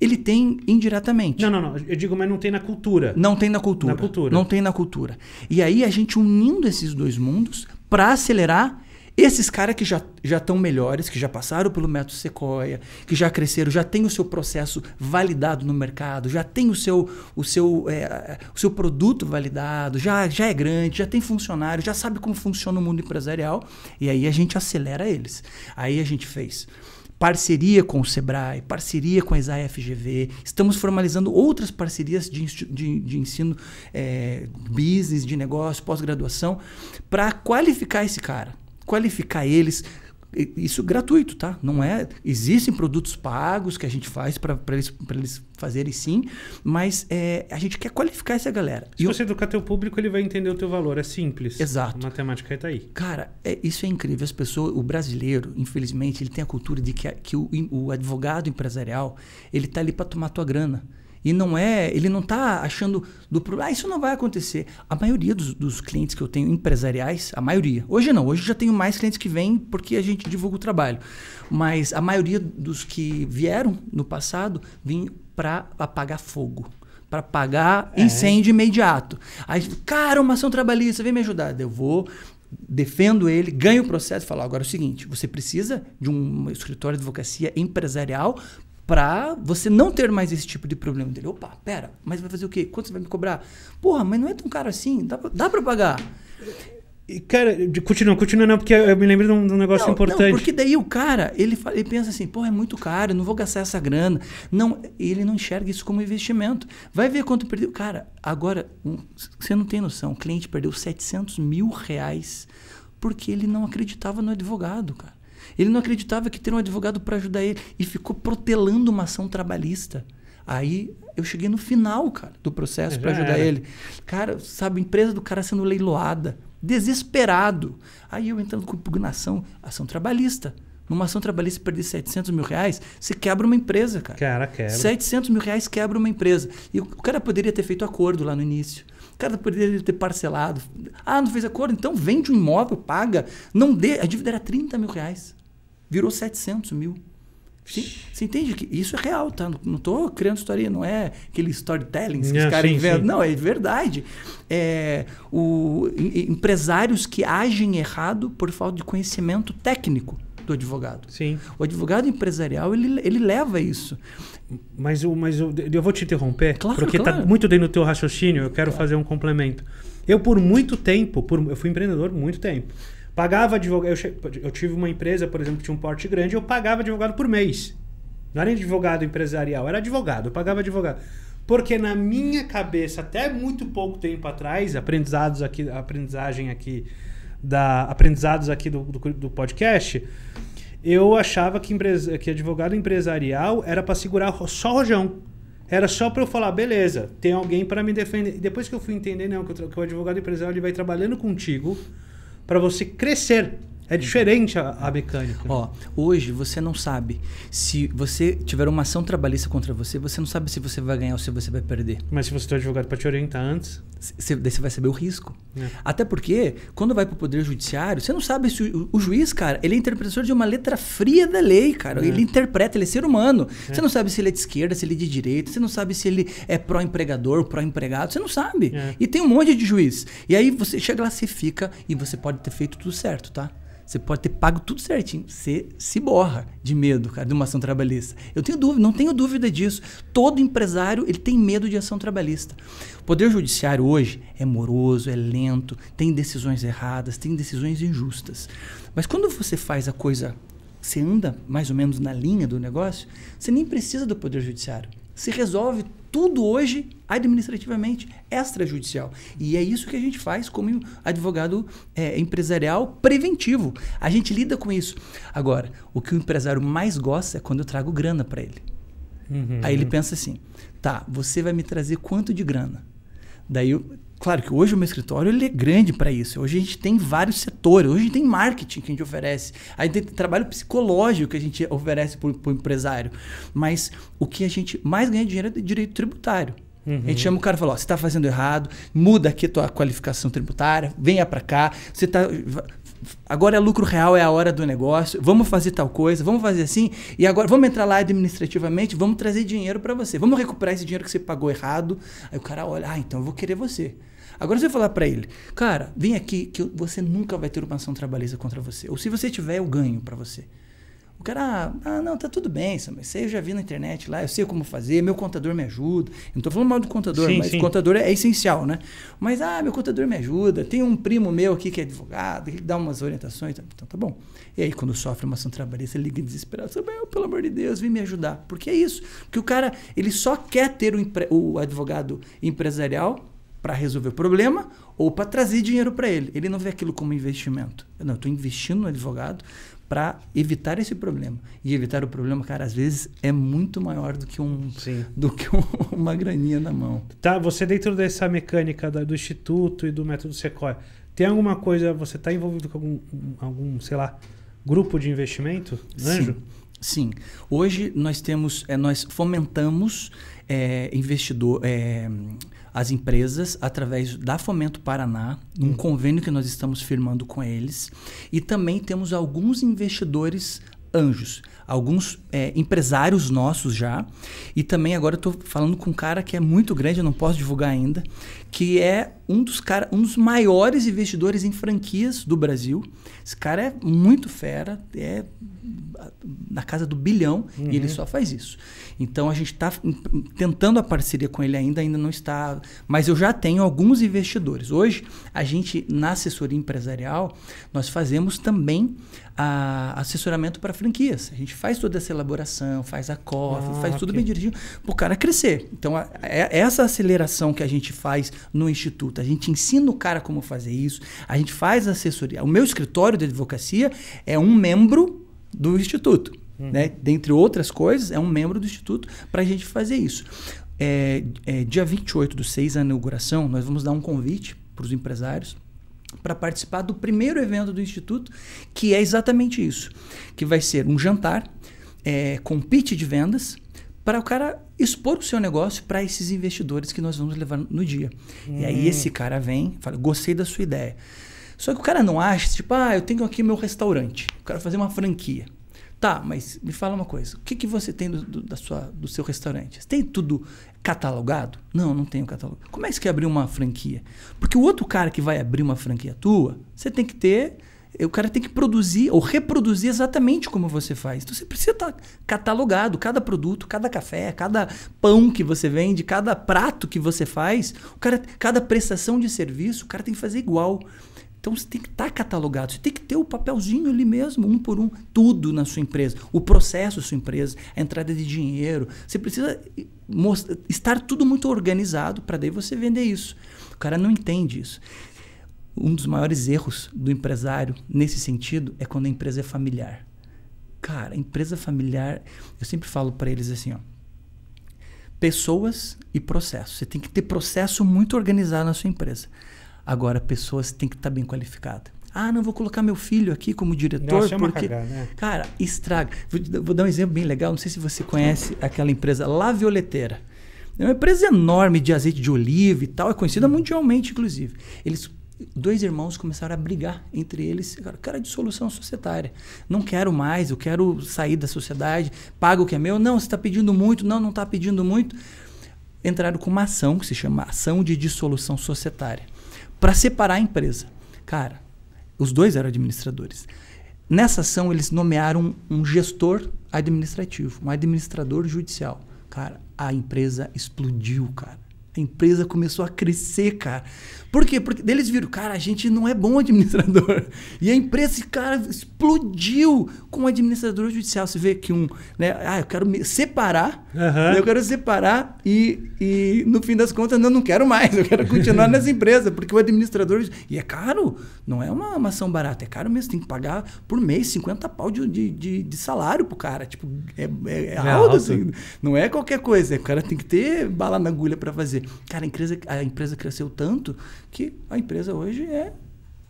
ele tem indiretamente. Não, não, não. Eu digo, mas não tem na cultura. Não tem na cultura. Na cultura. Não tem na cultura. E aí a gente unindo esses dois mundos para acelerar esses caras que já estão melhores, que já passaram pelo método Sequoia, que já cresceram, já tem o seu processo validado no mercado, já tem o seu, o seu, é, o seu produto validado, já, já é grande, já tem funcionário, já sabe como funciona o mundo empresarial. E aí a gente acelera eles. Aí a gente fez parceria com o Sebrae, parceria com a ISAFGV, estamos formalizando outras parcerias de, de, de ensino, é, business, de negócio, pós-graduação, para qualificar esse cara qualificar eles. Isso gratuito, tá? Não é. Existem produtos pagos que a gente faz para eles, pra eles fazerem sim, mas é, a gente quer qualificar essa galera. Se e você eu... educar teu público, ele vai entender o teu valor. É simples. Exato. A matemática está aí. Cara, é, isso é incrível. As pessoas, o brasileiro, infelizmente, ele tem a cultura de que, que o, o advogado empresarial ele tá ali para tomar tua grana. E não é, ele não está achando do problema, ah, isso não vai acontecer. A maioria dos, dos, clientes que eu tenho empresariais, a maioria, hoje não, hoje já tenho mais clientes que vêm porque a gente divulga o trabalho. Mas a maioria dos que vieram no passado vêm para apagar fogo para pagar é. incêndio é. imediato. Aí, cara, uma ação trabalhista, vem me ajudar. Eu vou, defendo ele, ganho o processo e falo: agora é o seguinte, você precisa de um escritório de advocacia empresarial Pra você não ter mais esse tipo de problema dele. Opa, pera, mas vai fazer o quê? Quanto você vai me cobrar? Porra, mas não é tão caro assim, dá pra, dá pra pagar. E, cara, continua, continua, não, porque eu me lembro de um, de um negócio não, importante. Não, porque daí o cara, ele, ele pensa assim, porra, é muito caro, não vou gastar essa grana. Não, ele não enxerga isso como investimento. Vai ver quanto perdeu. Cara, agora, um, você não tem noção, o cliente perdeu 700 mil reais porque ele não acreditava no advogado, cara. Ele não acreditava que ter um advogado para ajudar ele e ficou protelando uma ação trabalhista. Aí eu cheguei no final, cara, do processo para ajudar era. ele. Cara, sabe, empresa do cara sendo leiloada, desesperado. Aí eu entrando com impugnação, ação trabalhista. Numa ação trabalhista perder 700 mil reais, você quebra uma empresa, cara. Cara, quebra. 700 mil reais quebra uma empresa. E o cara poderia ter feito acordo lá no início. O cara poderia ter parcelado. Ah, não fez acordo? Então vende um imóvel, paga. Não dê. A dívida era 30 mil reais virou 700 mil. você entende que isso é real, tá? Não estou criando história, não é aquele storytelling que os caras inventam. Não, é verdade. É, o, empresários que agem errado por falta de conhecimento técnico do advogado. Sim. O advogado empresarial, ele, ele leva isso. Mas, eu, mas eu, eu vou te interromper, claro, porque está claro. muito dentro do teu raciocínio, eu quero claro. fazer um complemento. Eu, por muito tempo, por, eu fui empreendedor muito tempo. Pagava advogado. Eu, eu, tive uma empresa, por exemplo, que tinha um porte grande, eu pagava advogado por mês. Não era advogado empresarial, era advogado, eu pagava advogado. Porque na minha cabeça, até muito pouco tempo atrás, aprendizados aqui, aprendizagem aqui da aprendizados aqui do, do, do podcast, eu achava que, empresa, que advogado empresarial era para segurar só rojão. Era só para eu falar, beleza, tem alguém para me defender. E depois que eu fui entender não, né, que, eu, que o advogado empresarial ele vai trabalhando contigo para você crescer é diferente a, a mecânica. Ó, hoje você não sabe se você tiver uma ação trabalhista contra você, você não sabe se você vai ganhar ou se você vai perder. Mas se você tem advogado para te orientar antes, você, daí você vai saber o risco. É. Até porque quando vai para o poder judiciário, você não sabe se o, o, juiz, cara, ele é interpretador de uma letra fria da lei, cara. É. Ele interpreta, ele é ser humano. É. Você não sabe se ele é de esquerda, se ele é de direita, você não sabe se ele é pró-empregador, pró-empregado, você não sabe. É. E tem um monte de juiz. E aí você chega lá, você fica e você pode ter feito tudo certo, tá? Você pode ter pago tudo certinho. Você se borra de medo, cara, de uma ação trabalhista. Eu tenho dúvida, não tenho dúvida disso. Todo empresário ele tem medo de ação trabalhista. O poder judiciário hoje é moroso, é lento, tem decisões erradas, tem decisões injustas. Mas quando você faz a coisa, você anda mais ou menos na linha do negócio, você nem precisa do poder judiciário. Você resolve tudo hoje administrativamente extrajudicial. E é isso que a gente faz como advogado é, empresarial preventivo. A gente lida com isso. Agora, o que o empresário mais gosta é quando eu trago grana para ele. Uhum. Aí ele pensa assim: tá, você vai me trazer quanto de grana? Daí eu Claro que hoje o meu escritório ele é grande para isso. Hoje a gente tem vários setores. Hoje a gente tem marketing que a gente oferece. A gente tem trabalho psicológico que a gente oferece para o empresário. Mas o que a gente mais ganha dinheiro é direito tributário. Uhum. A gente uhum. chama o cara e fala: você está fazendo errado, muda aqui a tua qualificação tributária, venha para cá, você tá. Agora é lucro real, é a hora do negócio, vamos fazer tal coisa, vamos fazer assim, e agora vamos entrar lá administrativamente, vamos trazer dinheiro para você, vamos recuperar esse dinheiro que você pagou errado. Aí o cara olha: ah, então eu vou querer você. Agora você vai falar para ele, cara, vem aqui que você nunca vai ter uma ação trabalhista contra você. Ou se você tiver, eu ganho para você. O cara, ah, ah, não, tá tudo bem, isso aí eu já vi na internet lá, eu sei como fazer, meu contador me ajuda. Eu não tô falando mal do contador, sim, mas sim. contador é, é, essencial, né? Mas, ah, meu contador me ajuda, tem um primo meu aqui que é advogado, que dá umas orientações, então tá bom. E aí, quando sofre uma ação trabalhista, ele liga desesperado, meu, pelo amor de Deus, vem me ajudar. Porque é isso, porque o cara, ele só quer ter o, empre... o advogado empresarial para resolver o problema ou para trazer dinheiro para ele. Ele não vê aquilo como investimento. Eu não, estou investindo no advogado para evitar esse problema. E evitar o problema, cara, às vezes é muito maior do que, um, do que um, uma graninha na mão. Tá, você dentro dessa mecânica do Instituto e do método Sequoia, tem alguma coisa, você está envolvido com algum, algum, sei lá, grupo de investimento, Anjo? Sim. Sim. Hoje nós temos, é, nós fomentamos é, eh, investidor, é, eh, as empresas através da Fomento Paraná, num hum. convênio que nós estamos firmando com eles, e também temos alguns investidores anjos alguns é, empresários nossos já. E também agora eu tô falando com um cara que é muito grande, eu não posso divulgar ainda, que é um dos, cara, um dos maiores investidores em franquias do Brasil. Esse cara é muito fera, é na casa do bilhão uhum. e ele uhum. só faz isso. Então a gente está tentando a parceria com ele ainda, ainda não está. Mas eu já tenho alguns investidores. Hoje, a gente, na assessoria empresarial, nós fazemos também a, assessoramento para franquias. A gente faz toda essa elaboração, faz a coffee, ah, faz tudo bem direitinho para o cara crescer. Então, a, é, é essa aceleração que a gente faz no Instituto, a gente ensina o cara como fazer isso, a gente faz assessoria. O meu escritório de advocacia é um membro do Instituto. Uhum. Né? Dentre outras coisas, é um membro do Instituto para a gente fazer isso. É, é, dia 28 do 6, a inauguração, nós vamos dar um convite para os empresários para participar do primeiro evento do Instituto, que é exatamente isso, que vai ser um jantar é, com pitch de vendas para o cara expor o seu negócio para esses investidores que nós vamos levar no dia. E aí hum. esse cara vem, fala, gostei da sua ideia. Só que o cara não acha, tipo, ah, eu tenho aqui meu restaurante, eu quero fazer uma franquia. Tá, mas me fala uma coisa. O que, que você tem do, do da sua, do seu restaurante? Você tem tudo catalogado? Não, não tenho catálogo. Como é que você é quer abrir uma franquia? Porque o outro cara que vai abrir uma franquia tua, você tem que ter. O cara tem que produzir ou reproduzir exatamente como você faz. Então você precisa estar tá catalogado, cada produto, cada café, cada pão que você vende, cada prato que você faz, o cara, cada prestação de serviço, o cara tem que fazer igual. Então você tem que estar tá catalogado, você tem que ter o papelzinho ali mesmo, um por um, tudo na sua empresa, o processo da sua empresa, a entrada de dinheiro. Você precisa eh, mostrar, estar tudo muito organizado para daí você vender isso. O cara não entende isso. Um dos maiores erros do empresário nesse sentido é quando a empresa é familiar. Cara, empresa familiar, eu sempre falo para eles assim, ó, pessoas e processo. Você tem que ter processo muito organizado na sua empresa. Agora, pessoas têm que estar tá bem qualificadas. Ah, não vou colocar meu filho aqui como diretor Nossa, é porque, cagar, né? cara, estraga. Vou, vou, dar um exemplo bem legal. Não sei se você conhece aquela empresa La Violeteira. É uma empresa enorme de azeite de oliva e tal, é conhecida mundialmente, inclusive. Eles dois irmãos começaram a brigar entre eles. Cara, cara de solução societária. Não quero mais, eu quero sair da sociedade, paga o que é meu. Não, você está pedindo muito, não, não está pedindo muito. Entraram com uma ação que se chama Ação de Dissolução Societária para separar a empresa. Cara, os dois eram administradores. Nessa ação, eles nomearam um gestor administrativo, um administrador judicial. Cara, a empresa explodiu, cara. A empresa começou a crescer, cara. Por quê? Porque eles viram, cara, a gente não é bom administrador. E a empresa, cara, explodiu com o administrador judicial. Você vê que um, né? Ah, eu quero me separar, uhum. né? eu quero separar e, e no fim das contas, não, não quero mais, eu quero continuar nessa empresa, porque o administrador. E é caro, não é uma, uma ação barata, é caro mesmo, tem que pagar por mês 50 pau de, de, de, de salário pro cara. Tipo, é, é, é, é alto, alto, assim, não é qualquer coisa, o cara tem que ter bala na agulha para fazer. Cara, a empresa, a empresa cresceu tanto que a empresa hoje é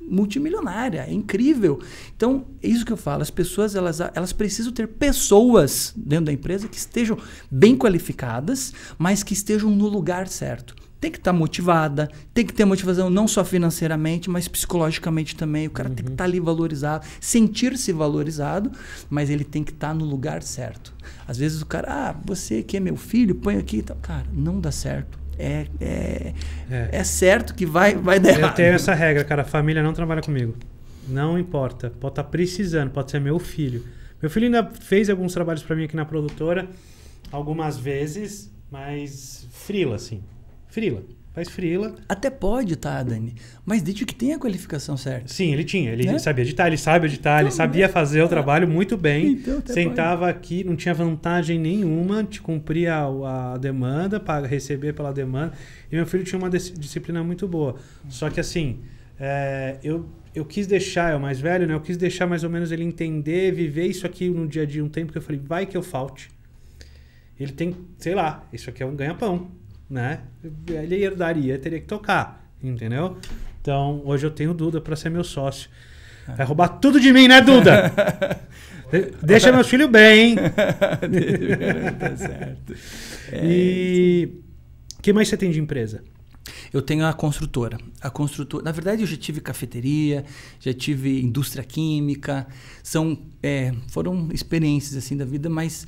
multimilionária, é incrível. Então, é isso que eu falo, as pessoas elas, elas precisam ter pessoas dentro da empresa que estejam bem qualificadas, mas que estejam no lugar certo. Tem que estar tá motivada, tem que ter motivação não só financeiramente, mas psicologicamente também. O cara uhum. tem que estar uhum. tá ali valorizado, sentir-se valorizado, mas ele tem que estar tá no lugar certo. Às vezes o cara, ah, você que é meu filho, põe aqui e tal. Cara, não dá certo é, é, é. é certo que vai, vai dar Eu tenho essa regra, cara. A família não trabalha comigo. Não importa. Pode estar tá precisando, pode ser meu filho. Meu filho ainda fez alguns trabalhos para mim aqui na produtora, algumas vezes, mas frila, assim. Frila faz frila. Até pode, tá, Dani? Mas desde que tenha a qualificação certa. Sim, ele tinha. Ele né? sabia editar, ele sabe editar, ele então, sabia né? fazer o trabalho muito bem. Então, sentava pode. aqui, não tinha vantagem nenhuma, de cumprir a demanda, para receber pela demanda. E meu filho tinha uma disciplina muito boa. Só que assim, é, eu, eu quis deixar, é o mais velho, né? Eu quis deixar mais ou menos ele entender, viver isso aqui no dia a dia um tempo, que eu falei, vai que eu falte. Ele tem, sei lá, isso aqui é um ganha-pão né? Ele herdaria, teria que tocar, entendeu? Então, hoje eu tenho o Duda para ser meu sócio. Vai roubar tudo de mim, né, Duda? Deixa meus filhos bem, hein? tá certo. É... E o que mais você tem de empresa? Eu tenho a construtora. A construtora, na verdade, eu já tive cafeteria, já tive indústria química. São, é, foram experiências assim da vida, mas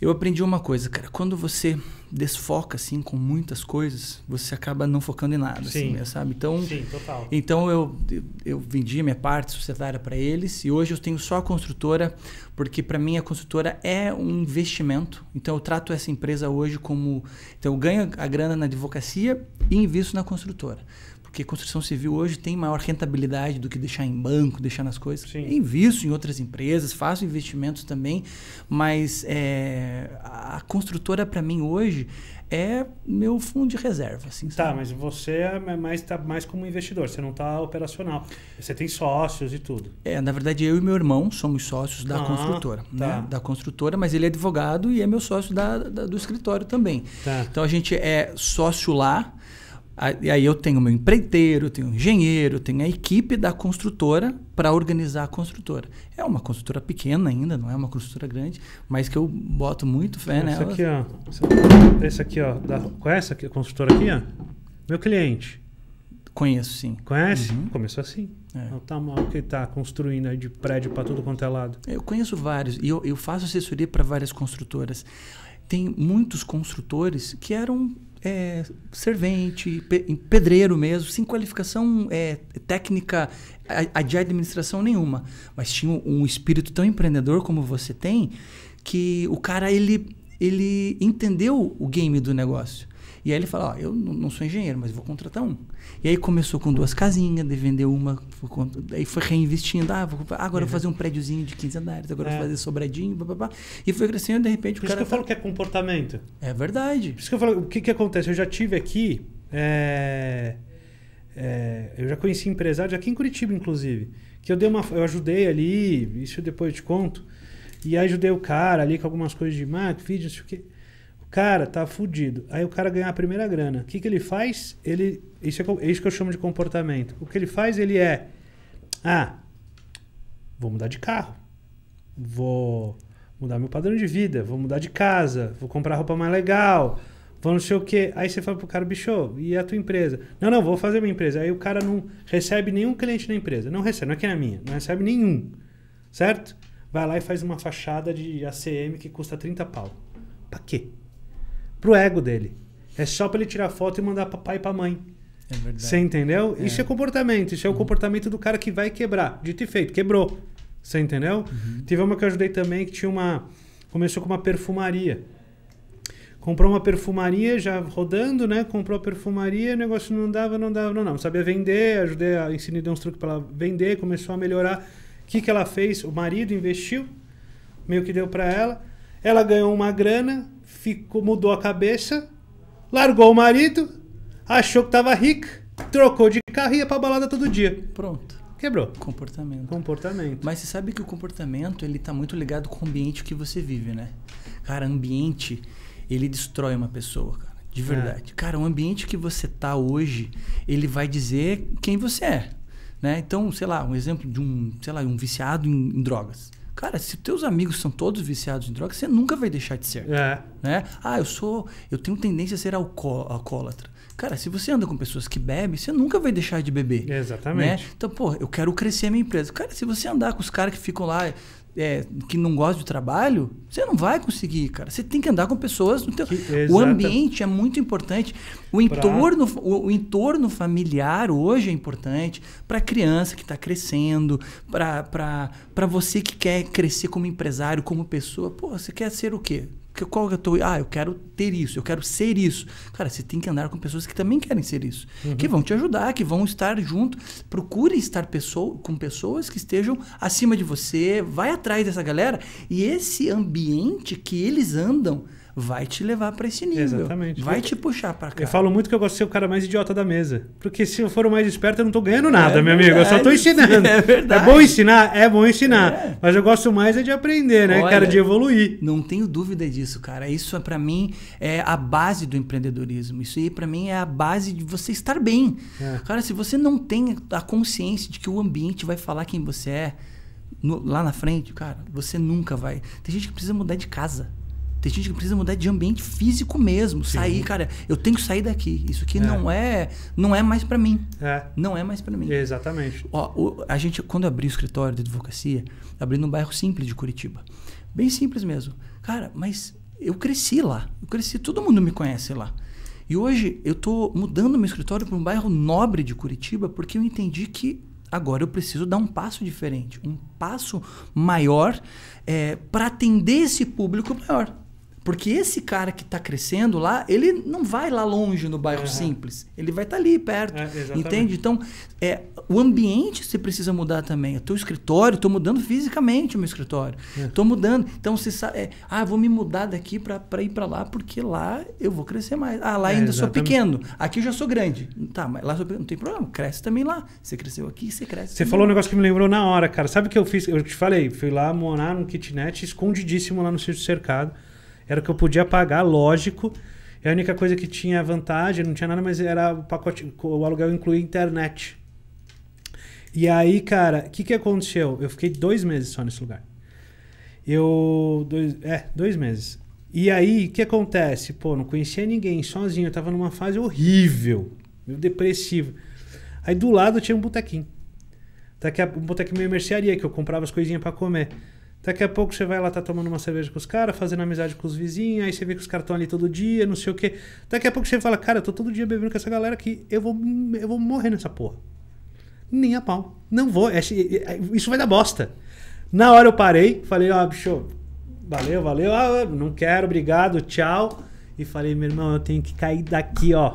eu aprendi uma coisa, cara. Quando você desfoca assim com muitas coisas, você acaba não focando em nada, assim, Sim. Assim, sabe? Então, Sim, total. então eu eu vendi minha parte societária para eles e hoje eu tenho só a construtora, porque para mim a construtora é um investimento. Então eu trato essa empresa hoje como então eu ganho a grana na advocacia e invisto na construtora. Porque construção civil hoje tem maior rentabilidade do que deixar em banco, deixar nas coisas. Sim. É invisto em outras empresas, faço investimentos também, mas é, a construtora para mim hoje é meu fundo de reserva. Assim, tá, sabe? mas você é mais, tá mais como investidor, você não está operacional. Você tem sócios e tudo. É, na verdade, eu e meu irmão somos sócios da ah, construtora. Né? Tá. Né? Da construtora, mas ele é advogado e é meu sócio da, da do escritório também. Tá. Então a gente é sócio lá e aí eu tenho meu empreiteiro, tenho um engenheiro, tenho a equipe da construtora para organizar a construtora. É uma construtora pequena ainda, não é uma construtora grande, mas que eu boto muito fé nela. aqui, ó. esse aqui, ó. Da, conhece a construtora aqui, ó? Meu cliente. Conheço, sim. Conhece? Uhum. Começou assim. É. Não tá mal que tá construindo aí de prédio para tudo quanto é lado. Eu conheço vários. E eu, eu faço assessoria para várias construtoras. Tem muitos construtores que eram é, servente, pe pedreiro mesmo, sem qualificação é, técnica a, a de administração nenhuma, mas tinha um espírito tão empreendedor como você tem que o cara ele ele entendeu o game do negócio. E aí ele fala, ó, eu não sou engenheiro, mas vou contratar um. E aí começou com duas casinhas, de vendeu uma, aí foi reinvestindo, ah, vou, agora vou uhum. fazer um prédiozinho de 15 andares, agora é. vou fazer sobradinho, blá, blá, blá. E foi crescendo, de repente Por o cara... Por isso que eu falo tá que é comportamento. É verdade. Por isso que eu falo, o que que acontece? Eu já tive aqui, é... É, eu já conheci empresários aqui em Curitiba, inclusive, que eu dei uma, eu ajudei ali, isso depois eu te conto, e ajudei o cara ali com algumas coisas de marketing, vídeo, não sei o quê. Cara, tá fudido. Aí o cara ganha a primeira grana. O que, que ele faz? Ele. Isso é, é isso que eu chamo de comportamento. O que ele faz, ele é. Ah, vou mudar de carro. Vou mudar meu padrão de vida. Vou mudar de casa. Vou comprar roupa mais legal. Vou não sei o quê. Aí você fala pro cara, bicho, e a tua empresa? Não, não, vou fazer minha empresa. Aí o cara não recebe nenhum cliente na empresa. Não recebe, não é que na minha. Não recebe nenhum. Certo? Vai lá e faz uma fachada de ACM que custa 30 pau. Pra quê? pro ego dele. É só para ele tirar foto e mandar para pai e para mãe. É verdade. Você entendeu? É. Isso é comportamento. Isso é o comportamento do cara que vai quebrar. Dito e feito, quebrou. Você entendeu? Uhum. Teve uma que eu ajudei também que tinha uma. Começou com uma perfumaria. Comprou uma perfumaria já rodando, né? Comprou a perfumaria, o negócio não dava, não dava, não, não. Sabia vender, ajudei, a, ensinar uns truques para ela vender, começou a melhorar. O que, que ela fez? O marido investiu, meio que deu para ela. Ela ganhou uma grana, ficou, mudou a cabeça, largou o marido, achou que tava rica, trocou de carro e ia pra balada todo dia. Pronto. Quebrou. Comportamento. Comportamento. Mas você sabe que o comportamento, ele tá muito ligado com o ambiente que você vive, né? Cara, ambiente, ele destrói uma pessoa, cara. De é. verdade. É. Cara, o ambiente que você tá hoje, ele vai dizer quem você é. Né? Então, sei lá, um exemplo de um, sei lá, um viciado em, em drogas. Cara, se teus amigos são todos viciados em drogas, você nunca vai deixar de ser. É. Né? Ah, eu sou. Eu tenho tendência a ser alco alcoólatra. Cara, se você anda com pessoas que bebem, você nunca vai deixar de beber. Né? Exatamente. Né? Então, pô, eu quero crescer a minha empresa. Cara, se você andar com os caras que ficam lá é, que não gosta de trabalho, você não vai conseguir, cara. Você tem que andar com pessoas. Teu... o ambiente é muito importante. O entorno, pra... o, o, entorno familiar hoje é importante para a criança que está crescendo, para você que quer crescer como empresário, como pessoa. Pô, você quer ser o quê? Que, qual é o teu. Ah, eu quero ter isso, eu quero ser isso. Cara, você tem que andar com pessoas que também querem ser isso, uhum. que vão te ajudar, que vão estar junto. Procure estar pessoa, com pessoas que estejam acima de você, vai atrás dessa galera. E esse ambiente que eles andam vai te levar para esse nível. Exatamente. Vai eu, te puxar para cá. Eu falo muito que eu gosto de ser o cara mais idiota da mesa. Porque se eu for o mais esperto, eu não tô ganhando nada, é meu verdade, amigo. Eu só tô ensinando. É verdade. É bom ensinar? É bom ensinar. É. Mas eu gosto mais é de aprender, né, Olha, cara? De evoluir. Não tenho dúvida disso, cara. Isso, é para mim, é a base do empreendedorismo. Isso aí, para mim, é a base de você estar bem. É. Cara, se você não tem a consciência de que o ambiente vai falar quem você é, no, lá na frente, cara, você nunca vai. Tem gente que precisa mudar de casa. Tem gente que precisa mudar de ambiente físico mesmo. Sim. Sair, cara, eu tenho que sair daqui. Isso aqui é. não é não é mais para mim. É. Não é mais para mim. Exatamente. Ó, a gente, quando eu abri o escritório de advocacia, abri num bairro simples de Curitiba. Bem simples mesmo. Cara, mas eu cresci lá. Eu cresci, todo mundo me conhece lá. E hoje eu estou mudando meu escritório para um bairro nobre de Curitiba porque eu entendi que agora eu preciso dar um passo diferente, um passo maior é, para atender esse público maior. Porque esse cara que está crescendo lá, ele não vai lá longe no bairro uhum. simples. Ele vai estar tá ali perto. É, entende? Então, é, o ambiente você precisa mudar também. O é teu escritório, estou mudando fisicamente o meu escritório. Estou é. mudando. Então, você sabe. É, ah, vou me mudar daqui para ir para lá, porque lá eu vou crescer mais. Ah, lá é, ainda exatamente. sou pequeno. Aqui eu já sou grande. Tá, mas lá sou pequeno. Não tem problema. Cresce também lá. Você cresceu aqui, você cresce. Você falou um negócio que me lembrou na hora, cara. Sabe o que eu fiz? Eu te falei, fui lá morar num kitnet escondidíssimo lá no sítio cercado. Era o que eu podia pagar, lógico. E a única coisa que tinha vantagem, não tinha nada, mas era o pacote. O aluguel incluía internet. E aí, cara, o que, que aconteceu? Eu fiquei dois meses só nesse lugar. Eu. Dois, é, dois meses. E aí, o que acontece? Pô, não conhecia ninguém, sozinho. Eu tava numa fase horrível, meio depressivo. Aí do lado tinha um botequim. Um botequim meio mercearia, que eu comprava as coisinhas para comer. Daqui a pouco você vai lá, tá tomando uma cerveja com os caras, fazendo amizade com os vizinhos, aí você vê que os caras estão ali todo dia, não sei o quê. Daqui a pouco você fala, cara, eu tô todo dia bebendo com essa galera aqui, eu vou, eu vou morrer nessa porra. Nem a pau. Não vou. É é, é, isso vai dar bosta. Na hora eu parei, falei, ó, oh, bicho, valeu, valeu, ah, não quero, obrigado, tchau. E falei, meu irmão, eu tenho que cair daqui, ó,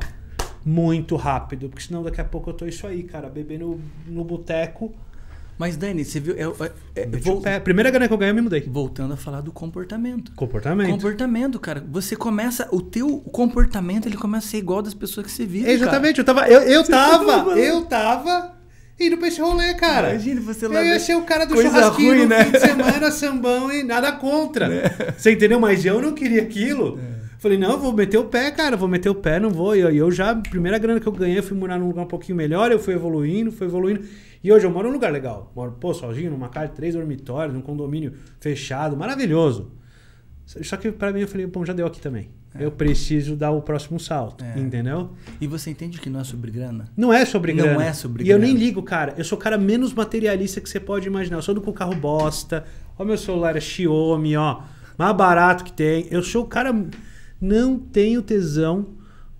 muito rápido, porque senão daqui a pouco eu tô isso aí, cara, bebendo no boteco mas, Dani, você viu. É, é, é, eu, eu, eu, Primeira grana que eu ganhei, eu me mudei. Voltando a falar do comportamento. Comportamento. Comportamento, cara. Você começa. O teu comportamento ele começa a ser igual das pessoas que você vive. Exatamente. Cara. Eu tava. Eu, eu tá tava, Eu tava. Indo pra esse rolê, cara. Imagina você lá. Eu achei o cara do Coisa churrasquinho ruim, no né? fim de semana, sambão e nada contra. Você entendeu? Mas eu não queria aquilo. É. Falei, não, vou meter o pé, cara, vou meter o pé, não vou. E eu, eu já, primeira grana que eu ganhei, fui morar num lugar um pouquinho melhor, eu fui evoluindo, fui evoluindo. E hoje eu moro num lugar legal. Moro, pô, sozinho, numa casa, três dormitórios, num condomínio fechado, maravilhoso. Só que para mim eu falei, bom, já deu aqui também. É. Eu preciso dar o próximo salto, é. entendeu? E você entende que não é sobre grana? Não é sobre grana. Não é sobre grana. E eu nem ligo, cara. Eu sou o cara menos materialista que você pode imaginar. Eu sou do com carro bosta. Ó, meu celular é Xiaomi, ó. Mais barato que tem. Eu sou o cara não tenho tesão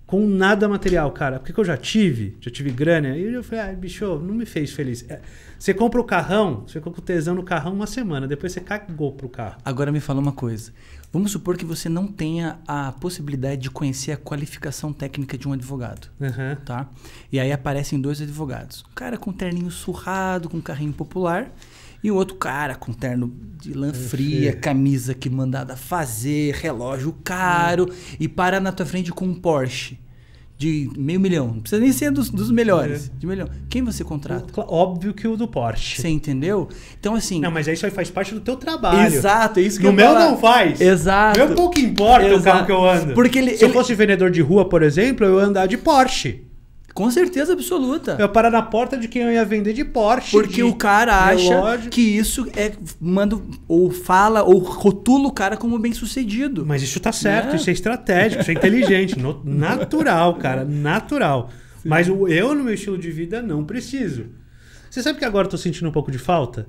com nada material, cara. Porque eu já tive, já tive grana. E eu falei, ah, bicho, não me fez feliz. É, você compra o carrão, você ficou com tesão no carrão uma semana, depois você cagou pro carro. Agora me fala uma coisa. Vamos supor que você não tenha a possibilidade de conhecer a qualificação técnica de um advogado. Uhum. tá? E aí aparecem dois advogados. Um cara com terninho surrado, com carrinho popular, e o outro cara com terno de lã fria, camisa que mandada fazer, relógio caro, e para na tua frente com um Porsche de meio milhão. Não precisa nem ser dos, dos melhores. É. De milhão. Quem você contrata? O, óbvio que o do Porsche. Você entendeu? Então, assim. Não, mas isso aí faz parte do teu trabalho. Exato, é isso que no eu meu falar. não faz. Exato. Meu pouco importa Exato. o carro que eu ando. Porque ele, Se ele... eu fosse vendedor de rua, por exemplo, eu ia andar de Porsche. Com certeza absoluta. Eu parar na porta de quem eu ia vender de Porsche. Porque de o cara acha relógio. que isso é. Manda, ou fala, ou rotula o cara como bem sucedido. Mas isso tá certo, né? isso é estratégico, isso é inteligente. natural, cara, natural. Sim. Mas eu, no meu estilo de vida, não preciso. Você sabe que agora eu tô sentindo um pouco de falta?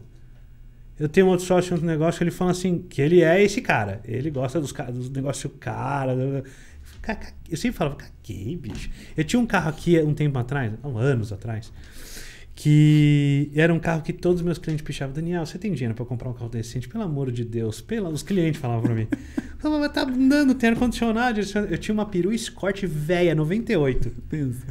Eu tenho um outro sócio, um negócio, ele fala assim, que ele é esse cara. Ele gosta dos, dos negócios cara. Eu sempre falava, caguei, bicho. Eu tinha um carro aqui um tempo atrás, há anos atrás, que era um carro que todos os meus clientes pichavam. Daniel, você tem dinheiro para comprar um carro decente? Pelo amor de Deus. Pela... Os clientes falavam para mim. Mas tá andando tem ar-condicionado. Eu tinha uma peru Escort velha, 98. Pensa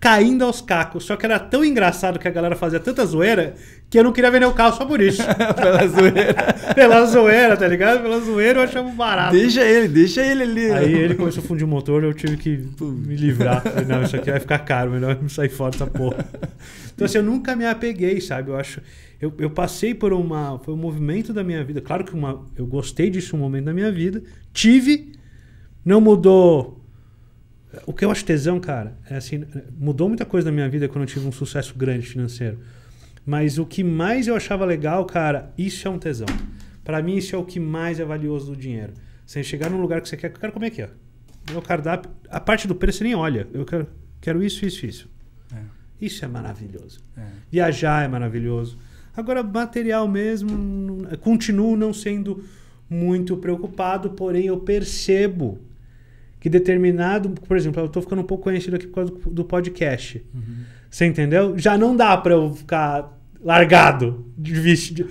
caindo aos cacos. Só que era tão engraçado que a galera fazia tanta zoeira que eu não queria vender o carro só por isso. Pela zoeira. Pela zoeira, tá ligado? Pela zoeira eu achava barato. Deixa ele, deixa ele ali. Aí ele começou a fundir o motor eu tive que me livrar. Falei, não, isso aqui vai ficar caro, melhor eu sair fora dessa porra. Então assim, eu nunca me apeguei, sabe? Eu acho... Eu, eu passei por uma... Foi um movimento da minha vida. Claro que uma, eu gostei disso um momento da minha vida. Tive. Não mudou o que eu acho tesão, cara, é assim, mudou muita coisa na minha vida quando eu tive um sucesso grande financeiro. Mas o que mais eu achava legal, cara, isso é um tesão. Para mim, isso é o que mais é valioso do dinheiro. Você chegar num lugar que você quer, eu quero comer aqui, ó. Meu cardápio, a parte do preço você nem olha. Eu quero, quero isso, isso, isso. É. Isso é maravilhoso. É. Viajar é maravilhoso. Agora, material mesmo, continuo não sendo muito preocupado, porém eu percebo que determinado, por exemplo, eu estou ficando um pouco conhecido aqui por causa do, do podcast. Uhum. Você entendeu? Já não dá para eu ficar largado de, vestido,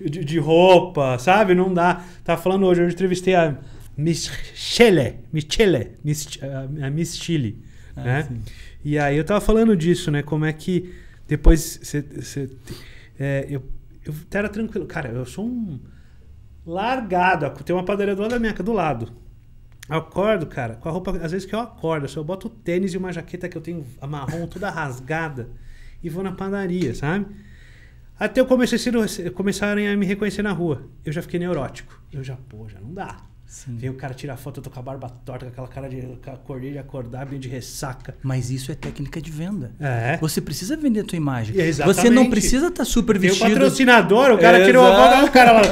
de, de, roupa, sabe? Não dá. Tá falando hoje, eu entrevistei a Miss Chile, Miss Chile, Miss, ah, a Miss Chile, ah, né? Sim. E aí eu tava falando disso, né? Como é que depois você... É, eu, eu era tranquilo. Cara, eu sou um largado. Tem uma padaria do lado da minha, do lado. Eu acordo, cara, com a roupa. Às vezes que eu acordo, eu só boto o tênis e uma jaqueta que eu tenho marrom toda rasgada e vou na padaria, sabe? Até eu comecei a ser, começarem a me reconhecer na rua. Eu já fiquei neurótico. Eu já, pô, já não dá. Sim. o cara tirar foto, eu tô com a barba torta, com aquela cara de acordei de acordar, bem de ressaca. Mas isso é técnica de venda. É. Você precisa vender a tua imagem. É exatamente. Tá é, você não precisa estar tá super vestido. Tem o patrocinador, o cara tirou a bola, o cara lá.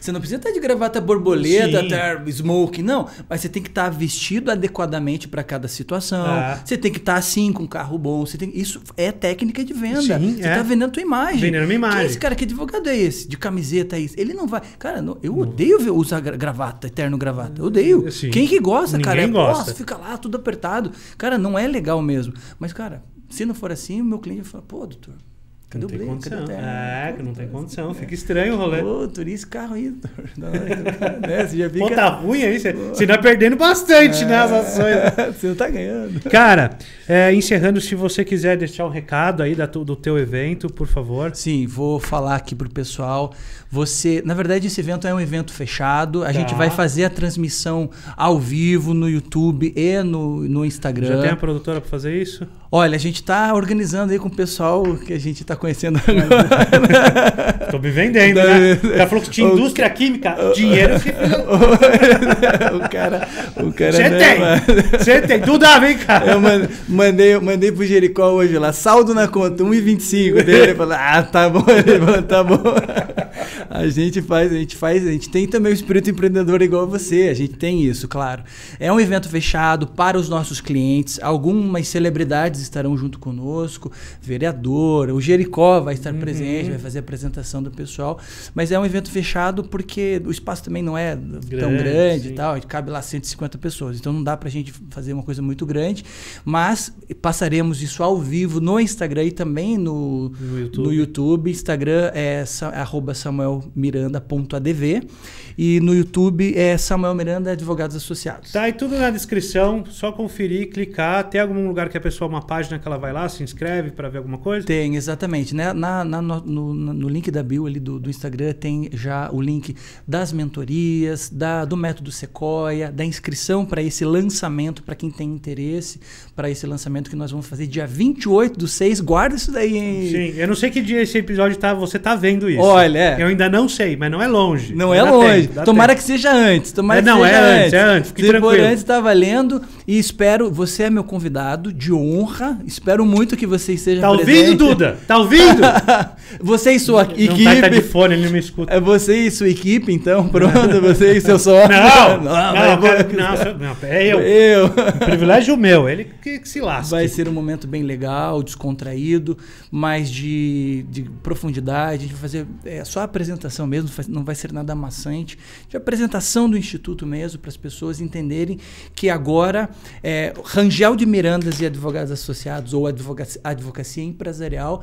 você não precisa estar tá de gravata borboleta, até tá smoke, não. Mas você tem que estar tá vestido adequadamente para cada situação. Ah. Você tem que estar tá, assim, com um carro bom. Você tem... Isso é técnica de venda. Sim, você é. tá vendendo a tua imagem. Vendendo a minha imagem. Que é esse cara, que advogado é esse? De camiseta é esse? Ele não vai. Cara, não... eu odeio ver usar gravata gravata, eterno gravata. Odeio. Assim, Quem que gosta, cara? É, gosta. Nossa, fica lá tudo apertado. Cara, não é legal mesmo. Mas, cara, se não for assim, o meu cliente fala, pô, doutor, não tem condição Cadê que não tem condição. Fica estranho o rolê. Pô, turista carro aí. Então, né? Você já fica... Pô, tá ruim aí. Você, você tá perdendo bastante, é... né? As é, ações. você não tá ganhando. Cara, é, encerrando, se você quiser deixar um recado aí da, do teu evento, por favor. Sim, vou falar aqui pro pessoal. Você, na verdade, esse evento é um evento fechado. A tá. gente vai fazer a transmissão ao vivo no YouTube e no, no Instagram. Já tem a produtora para fazer isso? Olha, a gente tá organizando aí com o pessoal que a gente tá conhecendo né? agora. Né? Tô me vendendo, né? Já falou que tinha indústria o... química, dinheiro se O cara. O cara Você né, tem! Você tem, tudo dá, vem cá. Eu mandei, mandei pro Jericó hoje lá, saldo na conta, 1,25 dele. Ele falou, ah, tá bom, ele falou, tá bom a gente faz, a gente faz, a gente tem também o espírito empreendedor igual a você, a gente tem isso, claro. É um evento fechado para os nossos clientes, algumas celebridades estarão junto conosco, vereadora, o Jericó vai estar uhum. presente, vai fazer a apresentação do pessoal, mas é um evento fechado porque o espaço também não é grande, tão grande sim. e tal, cabe lá 150 pessoas, então não dá para a gente fazer uma coisa muito grande, mas passaremos isso ao vivo no Instagram e também no, no YouTube. No YouTube Instagram é, é arroba Samuel samuelmiranda.adv e no YouTube é Samuel Miranda Advogados Associados. Tá, e tudo na descrição, só conferir, clicar. Tem algum lugar que a pessoa, uma página que ela vai lá, se inscreve para ver alguma coisa? Tem, exatamente. Né? Na, na no, no, no, link da bio ali do, do, Instagram tem já o link das mentorias, da, do método Sequoia, da inscrição para esse lançamento, para quem tem interesse, para esse lançamento que nós vamos fazer dia 28 do 6. Guarda isso daí, hein? Sim, eu não sei que dia esse episódio tá, você tá vendo isso. Olha, é, eu ainda não sei, mas não é longe. Não é longe. Tempo, tomara tempo. que seja antes. Tomara é, não, é antes, antes, é antes. Fique Se tranquilo. for antes, tá valendo. E espero, você é meu convidado de honra. Espero muito que você seja Tá presente. ouvindo, Duda? Tá ouvindo? você e sua não, equipe. Não tá, tá de fone, ele não me escuta. É você e sua equipe, então, pronto. você e seu sócio. Não, não, não, não, não, é eu. Eu. privilégio meu, ele que, que se lasca. Vai ser um momento bem legal, descontraído, mas de, de profundidade. A gente vai fazer é, só apresentação mesmo, não vai ser nada amassante, de apresentação do Instituto mesmo, para as pessoas entenderem que agora é, Rangel de Mirandas e Advogados Associados, ou advocacia, advocacia Empresarial,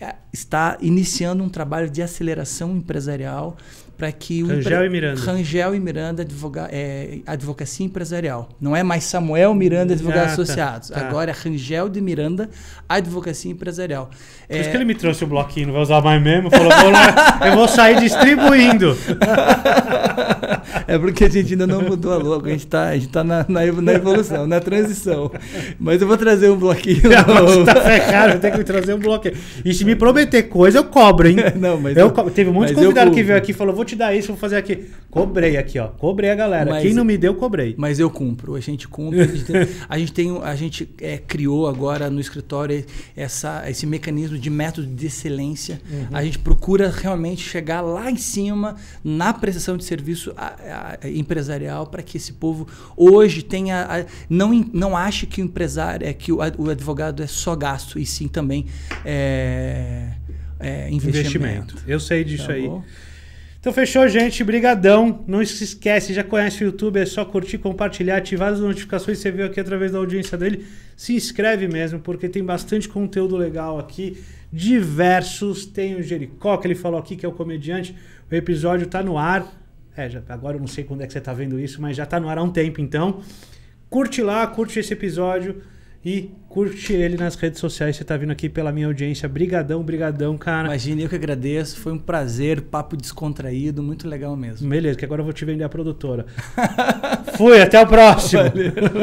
é, está iniciando um trabalho de aceleração empresarial para que o Rangel e Miranda, Rangel e Miranda advoga... é, advocacia empresarial. Não é mais Samuel Miranda advogados ah, tá. associados. Tá. Agora é Rangel de Miranda advocacia empresarial. Por é... isso que ele me trouxe o bloquinho, não vai usar mais mesmo. Falou, vou lá, eu vou sair distribuindo. É porque a gente ainda não mudou a logo, a gente está tá na, na, evolução, na transição. Mas eu vou trazer um bloquinho. Não, tá fechado, eu tenho que trazer um bloquinho. E se me prometer coisa, eu cobro, hein? Não, mas. Eu, eu teve muitos convidados que veio aqui e falou: vou te dar isso, vou fazer aqui. Cobrei aqui, ó. Cobrei a galera. Mas, Quem não me deu, cobrei. Mas eu cumpro, a gente cumpre. A gente tem, a gente, tem, a gente é, criou agora no escritório essa, esse mecanismo de método de excelência. Uhum. A gente procura realmente chegar lá em cima na prestação de serviço. A, eh, empresarial para que esse povo hoje tenha a, não, não ache que o empresário é que o, o advogado é só gasto e sim também é, é investimento. investimento. Eu sei disso tá aí. Então fechou, gente. Brigadão. Não se esquece, já conhece o YouTube, é só curtir, compartilhar, ativar as notificações. Você viu aqui através da audiência dele. Se inscreve mesmo, porque tem bastante conteúdo legal aqui. Diversos. Tem o Jericó, que ele falou aqui, que é o comediante. O episódio está no ar. É, já, agora eu não sei quando é que você está vendo isso, mas já está no ar há um tempo, então. Curte lá, curte esse episódio e curte ele nas redes sociais. Você está vindo aqui pela minha audiência. Brigadão, brigadão, cara. Imagina, eu que agradeço. Foi um prazer, papo descontraído, muito legal mesmo. Beleza, que agora eu vou te vender a produtora. Fui, até o próximo. Valeu.